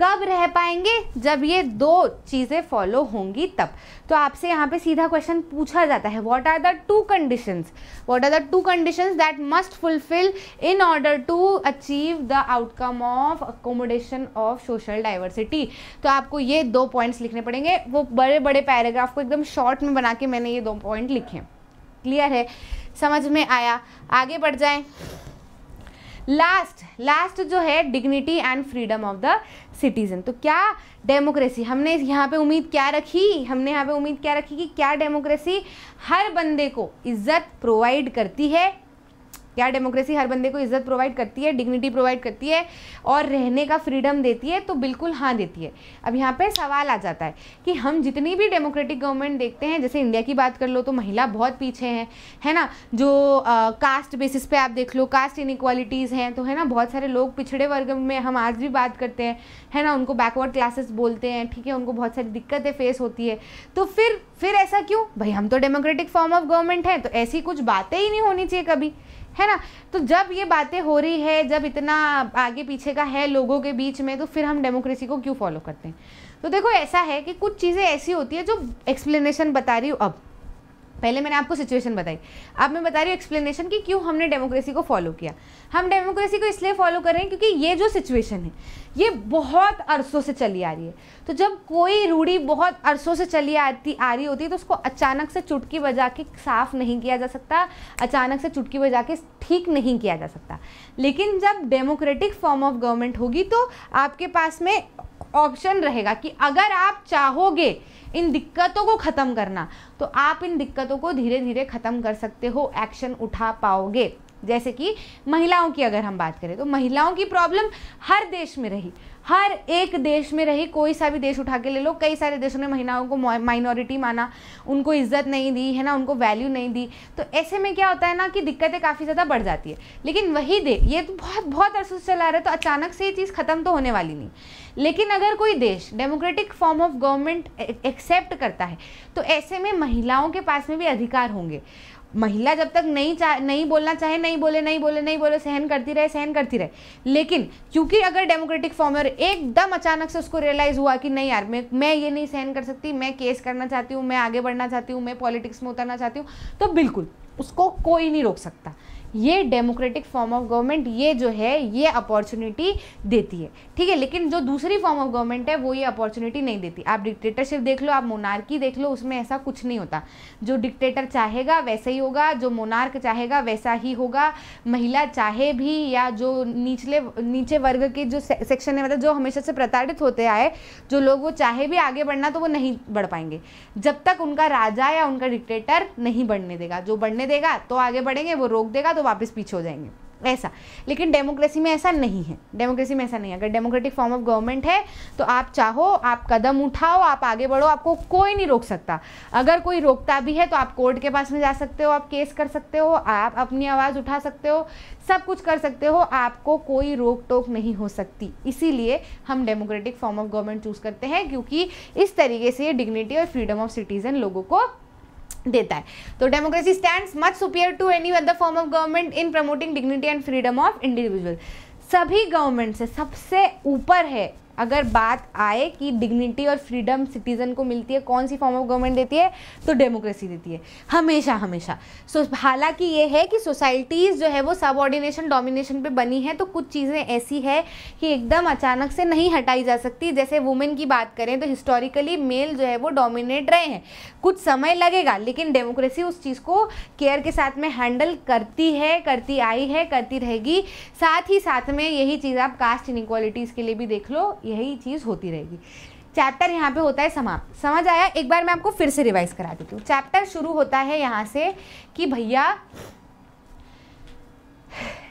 कब रह पाएंगे जब ये दो चीज़ें फॉलो होंगी तब तो आपसे यहाँ पे सीधा क्वेश्चन पूछा जाता है what are the two conditions what are the two conditions that must fulfil in order to achieve the outcome of accommodation of social diversity तो आपको ये दो पॉइंट्स लिखने पड़ेंगे वो बड़े बड़े पैराग्राफ को एकदम शॉर्ट में बना के मैंने ये दो पॉइंट लिखे क्लियर है समझ में आया आगे बढ़ जाए लास्ट लास्ट जो है dignity and freedom of the citizen तो क्या डेमोक्रेसी हमने यहाँ पे उम्मीद क्या रखी हमने यहाँ पे उम्मीद क्या रखी कि क्या डेमोक्रेसी हर बंदे को इज्जत प्रोवाइड करती है क्या डेमोक्रेसी हर बंदे को इज्जत प्रोवाइड करती है डिग्निटी प्रोवाइड करती है और रहने का फ्रीडम देती है तो बिल्कुल हाँ देती है अब यहाँ पर सवाल आ जाता है कि हम जितनी भी डेमोक्रेटिक गवर्नमेंट देखते हैं जैसे इंडिया की बात कर लो तो महिला बहुत पीछे हैं है ना जो आ, कास्ट बेसिस पे आप देख लो कास्ट इनक्वालिटीज़ हैं तो है ना बहुत सारे लोग पिछड़े वर्ग में हम आज भी बात करते हैं है ना उनको बैकवर्ड क्लासेस बोलते हैं ठीक है उनको बहुत सारी दिक्कतें फेस होती है तो फिर फिर ऐसा क्यों भाई हम तो डेमोक्रेटिक फॉर्म ऑफ गवर्नमेंट हैं तो ऐसी कुछ बातें ही नहीं होनी चाहिए कभी है ना तो जब ये बातें हो रही है जब इतना आगे पीछे का है लोगों के बीच में तो फिर हम डेमोक्रेसी को क्यों फॉलो करते हैं तो देखो ऐसा है कि कुछ चीज़ें ऐसी होती है जो एक्सप्लेनेशन बता रही हूँ अब पहले मैंने आपको सिचुएशन बताई अब मैं बता रही हूँ एक्सप्लेनेशन कि क्यों हमने डेमोक्रेसी को फॉलो किया हम डेमोक्रेसी को इसलिए फॉलो कर रहे हैं क्योंकि ये जो सिचुएशन है ये बहुत अरसों से चली आ रही है तो जब कोई रूढ़ी बहुत अरसों से चली आती आ रही होती है तो उसको अचानक से चुटकी बजा के साफ नहीं किया जा सकता अचानक से चुटकी बजा के ठीक नहीं किया जा सकता लेकिन जब डेमोक्रेटिक फॉर्म ऑफ गवर्नमेंट होगी तो आपके पास में ऑप्शन रहेगा कि अगर आप चाहोगे इन दिक्कतों को ख़त्म करना तो आप इन दिक्कतों को धीरे धीरे ख़त्म कर सकते हो एक्शन उठा पाओगे जैसे कि महिलाओं की अगर हम बात करें तो महिलाओं की प्रॉब्लम हर देश में रही हर एक देश में रही कोई सा भी देश उठा के ले लो कई सारे देशों ने महिलाओं को माइनॉरिटी माना उनको इज्जत नहीं दी है ना उनको वैल्यू नहीं दी तो ऐसे में क्या होता है ना कि दिक्कतें काफ़ी ज़्यादा बढ़ जाती है लेकिन वही दे ये तो बहुत बहुत अरसों से चला रहा है तो अचानक से ये चीज़ ख़त्म तो होने वाली नहीं लेकिन अगर कोई देश democratic form of government accept करता है तो ऐसे में महिलाओं के पास में भी अधिकार होंगे महिला जब तक नहीं चाह नहीं बोलना चाहे नहीं बोले नहीं बोले नहीं बोले सहन करती रहे सहन करती रहे लेकिन क्योंकि अगर डेमोक्रेटिक फॉर्म और एकदम अचानक से उसको रियलाइज़ हुआ कि नहीं यार मैं मैं ये नहीं सहन कर सकती मैं केस करना चाहती हूँ मैं आगे बढ़ना चाहती हूँ मैं पॉलिटिक्स में उतरना चाहती हूँ तो बिल्कुल उसको कोई नहीं रोक सकता ये डेमोक्रेटिक फॉर्म ऑफ गवर्नमेंट ये जो है ये अपॉर्चुनिटी देती है ठीक है लेकिन जो दूसरी फॉर्म ऑफ गवर्नमेंट है वो ये अपॉर्चुनिटी नहीं देती आप डिक्टेटरशिप देख लो आप मोनार्की देख लो उसमें ऐसा कुछ नहीं होता जो डिक्टेटर चाहेगा वैसा ही होगा जो मोनार्क चाहेगा वैसा ही होगा महिला चाहे भी या जो निचले नीचे वर्ग के जो सेक्शन है मतलब जो हमेशा से प्रताड़ित होते आए जो लोग वो चाहे भी आगे बढ़ना तो वो नहीं बढ़ पाएंगे जब तक उनका राजा या उनका डिक्टेटर नहीं बढ़ने देगा जो बढ़ने देगा तो आगे बढ़ेंगे वो रोक देगा तो वापस पीछे हो जाएंगे ऐसा लेकिन डेमोक्रेसी में ऐसा नहीं है डेमोक्रेसी में ऐसा नहीं है अगर डेमोक्रेटिक फॉर्म ऑफ गवर्नमेंट है तो आप चाहो आप कदम उठाओ आप आगे बढ़ो आपको कोई नहीं रोक सकता अगर कोई रोकता भी है तो आप कोर्ट के पास में जा सकते हो आप केस कर सकते हो आप अपनी आवाज़ उठा सकते हो सब कुछ कर सकते हो आपको कोई रोक टोक नहीं हो सकती इसीलिए हम democratic form of government choose करते हैं क्योंकि इस तरीके से ये डिग्निटी और फ्रीडम ऑफ सिटीज़न लोगों को देता है तो democracy stand much superior to any other form of government in promoting dignity and freedom of individual सभी गवर्नमेंट से सबसे ऊपर है अगर बात आए कि डिग्निटी और फ्रीडम सिटीज़न को मिलती है कौन सी फॉर्म ऑफ गवर्नमेंट देती है तो डेमोक्रेसी देती है हमेशा हमेशा सो so, हालांकि ये है कि सोसाइटीज़ जो है वो सब ऑर्डिनेशन डोमिनेशन पे बनी है तो कुछ चीज़ें ऐसी है कि एकदम अचानक से नहीं हटाई जा सकती जैसे वुमेन की बात करें तो हिस्टोरिकली मेल जो है वो डोमिनेट रहे हैं कुछ समय लगेगा लेकिन डेमोक्रेसी उस चीज़ को केयर के साथ में हैंडल करती है करती आई है करती रहेगी साथ ही साथ में यही चीज़ आप कास्ट इनक्वालिटीज़ के लिए भी देख लो यही चीज़ होती रहेगी चैप्टर यहाँ पे होता है समाप्त समझ आया एक बार मैं आपको फिर से रिवाइज़ करा देती हूँ चैप्टर शुरू होता है यहाँ से कि भैया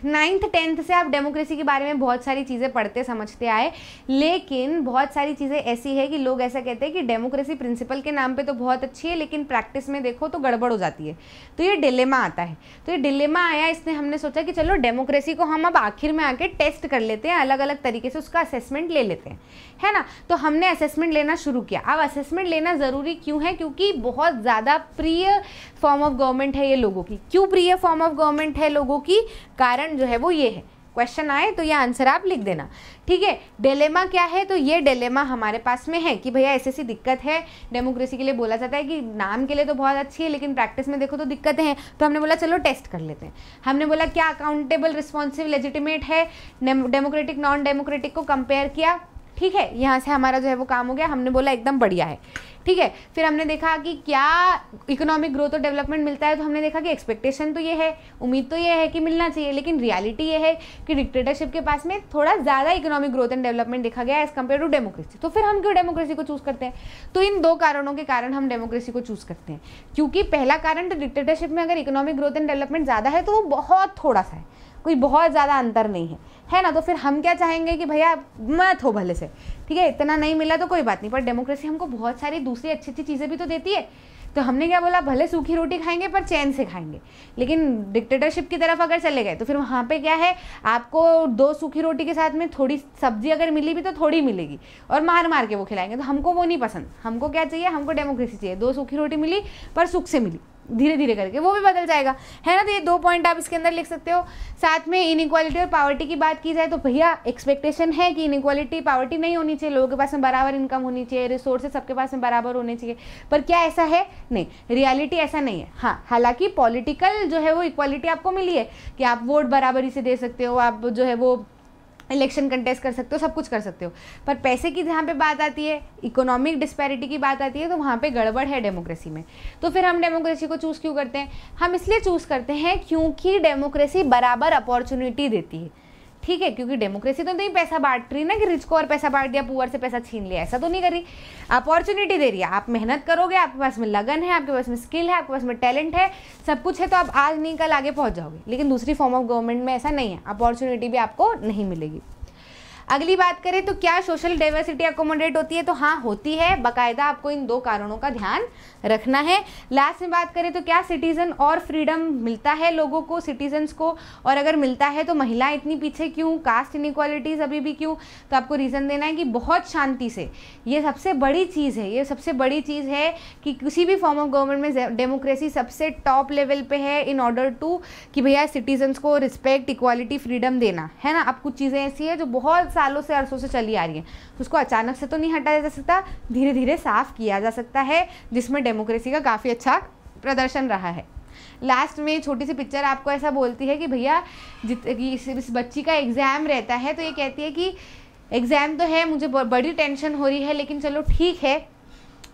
नाइन्थ टेंथ से आप डेमोक्रेसी के बारे में बहुत सारी चीज़ें पढ़ते समझते आए लेकिन बहुत सारी चीज़ें ऐसी है कि लोग ऐसा कहते हैं कि डेमोक्रेसी प्रिंसिपल के नाम पे तो बहुत अच्छी है लेकिन प्रैक्टिस में देखो तो गड़बड़ हो जाती है तो ये डिलेमा आता है तो ये डिलेमा आया इसने हमने सोचा कि चलो डेमोक्रेसी को हम अब आखिर में आके टेस्ट कर लेते हैं अलग अलग तरीके से उसका असेसमेंट ले लेते हैं है ना तो हमने असेसमेंट लेना शुरू किया अब असेसमेंट लेना ज़रूरी क्यों है क्योंकि बहुत ज़्यादा प्रिय फॉर्म ऑफ गवर्नमेंट है ये लोगों की क्यों प्रिय फॉर्म ऑफ गवर्नमेंट है लोगों की कारण जो है वो ये है क्वेश्चन आए तो ये आंसर आप लिख देना ठीक है डेलेमा क्या है तो ये डेलेमा हमारे पास में है कि भैया ऐसी ऐसी दिक्कत है डेमोक्रेसी के लिए बोला जाता है कि नाम के लिए तो बहुत अच्छी है लेकिन प्रैक्टिस में देखो तो दिक्कतें हैं तो हमने बोला चलो टेस्ट कर लेते हैं हमने बोला क्या अकाउंटेबल रिस्पॉन्सिव लेजिटिमेट है डेमोक्रेटिक नॉन डेमोक्रेटिक को कंपेयर किया ठीक है यहाँ से हमारा जो है वो काम हो गया हमने बोला एकदम बढ़िया है ठीक है फिर हमने देखा कि क्या इकोनॉमिक ग्रोथ और डेवलपमेंट मिलता है तो हमने देखा कि एक्सपेक्टेशन तो ये है उम्मीद तो ये है कि मिलना चाहिए लेकिन रियलिटी ये है कि डिक्टेटरशिप के पास में थोड़ा ज़्यादा इकोनॉमिक ग्रोथ एंड डेवलपमेंट देखा गया एज कम्पेयर टू डेमोक्रेसी तो फिर हम क्यों डेमोक्रेसी को चूज़ करते हैं तो इन दो कारणों के कारण हम डेमोक्रेसी को चूज़ करते हैं क्योंकि पहला कारण तो डिक्टेटरशिप में अगर इकोनॉमिक ग्रोथ एंड डेवलपमेंट ज़्यादा है तो वो बहुत थोड़ा सा है कोई बहुत ज़्यादा अंतर नहीं है है ना तो फिर हम क्या चाहेंगे कि भैया मत हो भले से ठीक है इतना नहीं मिला तो कोई बात नहीं पर डेमोक्रेसी हमको बहुत सारी दूसरी अच्छी अच्छी चीज़ें भी तो देती है तो हमने क्या बोला भले सूखी रोटी खाएंगे पर चैन से खाएंगे लेकिन डिक्टेटरशिप की तरफ अगर चले गए तो फिर वहाँ पे क्या है आपको दो सूखी रोटी के साथ में थोड़ी सब्जी अगर मिली भी तो थोड़ी मिलेगी और मार मार के वो खिलाएंगे तो हमको वो नहीं पसंद हमको क्या चाहिए हमको डेमोक्रेसी चाहिए दो सूखी रोटी मिली पर सुख से मिली धीरे धीरे करके वो भी बदल जाएगा है ना तो ये दो पॉइंट आप इसके अंदर लिख सकते हो साथ में इनक्वालिटी और पावर्टी की बात की जाए तो भैया एक्सपेक्टेशन है कि इनक्वालिटी पावर्टी नहीं होनी चाहिए लोगों के पास में बराबर इनकम होनी चाहिए रिसोर्सेज सबके पास में बराबर होने चाहिए पर क्या ऐसा है नहीं रियलिटी ऐसा नहीं है हाँ हालांकि पॉलिटिकल जो है वो इक्वालिटी आपको मिली है कि आप वोट बराबरी से दे सकते हो आप जो है वो इलेक्शन कंटेस्ट कर सकते हो सब कुछ कर सकते हो पर पैसे की जहाँ पे बात आती है इकोनॉमिक डिस्पैरिटी की बात आती है तो वहाँ पे गड़बड़ है डेमोक्रेसी में तो फिर हम डेमोक्रेसी को चूज़ क्यों करते हैं हम इसलिए चूज़ करते हैं क्योंकि डेमोक्रेसी बराबर अपॉर्चुनिटी देती है ठीक है क्योंकि डेमोक्रेसी तो नहीं पैसा बांट रही ना कि रिच को और पैसा बांट दिया पुअर से पैसा छीन लिया ऐसा तो नहीं कर रही अपॉर्चुनिटी दे रही है आप मेहनत करोगे आपके पास में लगन है आपके पास में स्किल है आपके पास में टैलेंट है सब कुछ है तो आप आज नहीं कल आगे पहुँच जाओगे लेकिन दूसरी फॉर्म ऑफ गवर्नमेंट में ऐसा नहीं है अपॉर्चुनिटी भी आपको नहीं मिलेगी अगली बात करें तो क्या सोशल डाइवर्सिटी अकोमोडेट होती है तो हाँ होती है बाकायदा आपको इन दो कारणों का ध्यान रखना है लास्ट में बात करें तो क्या सिटीज़न और फ्रीडम मिलता है लोगों को सिटीजन्स को और अगर मिलता है तो महिलाएं इतनी पीछे क्यों कास्ट इनक्वालिटीज़ अभी भी क्यों तो आपको रीज़न देना है कि बहुत शांति से ये सबसे बड़ी चीज़ है ये सबसे बड़ी चीज़ है कि किसी भी फॉर्म ऑफ गवर्नमेंट में डेमोक्रेसी सबसे टॉप लेवल पे है इन ऑर्डर टू कि भैया सिटीजन्स को रिस्पेक्ट इक्वालिटी फ्रीडम देना है ना अब कुछ चीज़ें ऐसी है जो बहुत सालों से अरसों से चली आ रही है उसको अचानक से तो नहीं हटाया जा सकता धीरे धीरे साफ किया जा सकता है जिसमें डेमोक्रेसी का काफ़ी अच्छा प्रदर्शन रहा है लास्ट में छोटी सी पिक्चर आपको ऐसा बोलती है कि भैया जित इस, इस बच्ची का एग्ज़ाम रहता है तो ये कहती है कि एग्ज़ाम तो है मुझे बड़ी टेंशन हो रही है लेकिन चलो ठीक है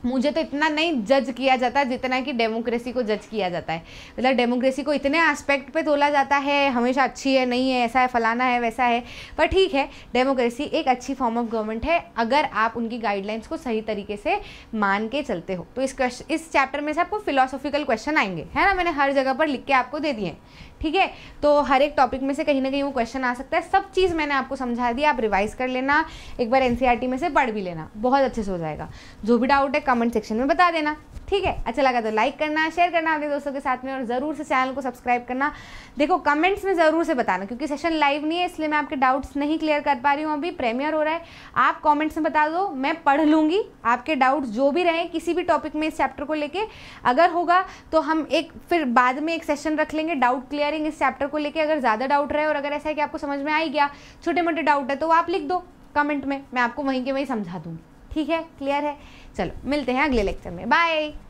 मुझे तो इतना नहीं जज किया जाता जितना कि डेमोक्रेसी को जज किया जाता है मतलब डेमोक्रेसी को इतने एस्पेक्ट पे तोला जाता है हमेशा अच्छी है नहीं है ऐसा है फलाना है वैसा है पर ठीक है डेमोक्रेसी एक अच्छी फॉर्म ऑफ गवर्नमेंट है अगर आप उनकी गाइडलाइंस को सही तरीके से मान के चलते हो तो इस क्वेश्चन इस चैप्टर में से आपको फिलोसॉफिकल क्वेश्चन आएंगे है ना मैंने हर जगह पर लिख के आपको दे दिए ठीक है तो हर एक टॉपिक में से कहीं ना कहीं वो क्वेश्चन आ सकता है सब चीज़ मैंने आपको समझा दी आप रिवाइज कर लेना एक बार एनसीईआरटी e में से पढ़ भी लेना बहुत अच्छे से हो जाएगा जो भी डाउट है कमेंट सेक्शन में बता देना ठीक है अच्छा लगा तो लाइक करना शेयर करना अपने दोस्तों के साथ में और ज़रूर से चैनल को सब्सक्राइब करना देखो कमेंट्स में ज़रूर से बताना क्योंकि सेशन लाइव नहीं है इसलिए मैं आपके डाउट्स नहीं क्लियर कर पा रही हूँ अभी प्रीमियर हो रहा है आप कमेंट्स में बता दो मैं पढ़ लूँगी आपके डाउट्स जो भी रहें किसी भी टॉपिक में इस चैप्टर को लेकर अगर होगा तो हम एक फिर बाद में एक सेशन रख लेंगे डाउट क्लियर शेयरिंग इस चैप्टर को लेकर अगर ज़्यादा डाउट रहे और अगर ऐसा है कि आपको समझ में आई गया छोटे मोटे डाउट है तो आप लिख दो कमेंट में मैं आपको वहीं के वहीं समझा दूँगी ठीक है क्लियर है चलो मिलते हैं अगले लेक्चर में बाय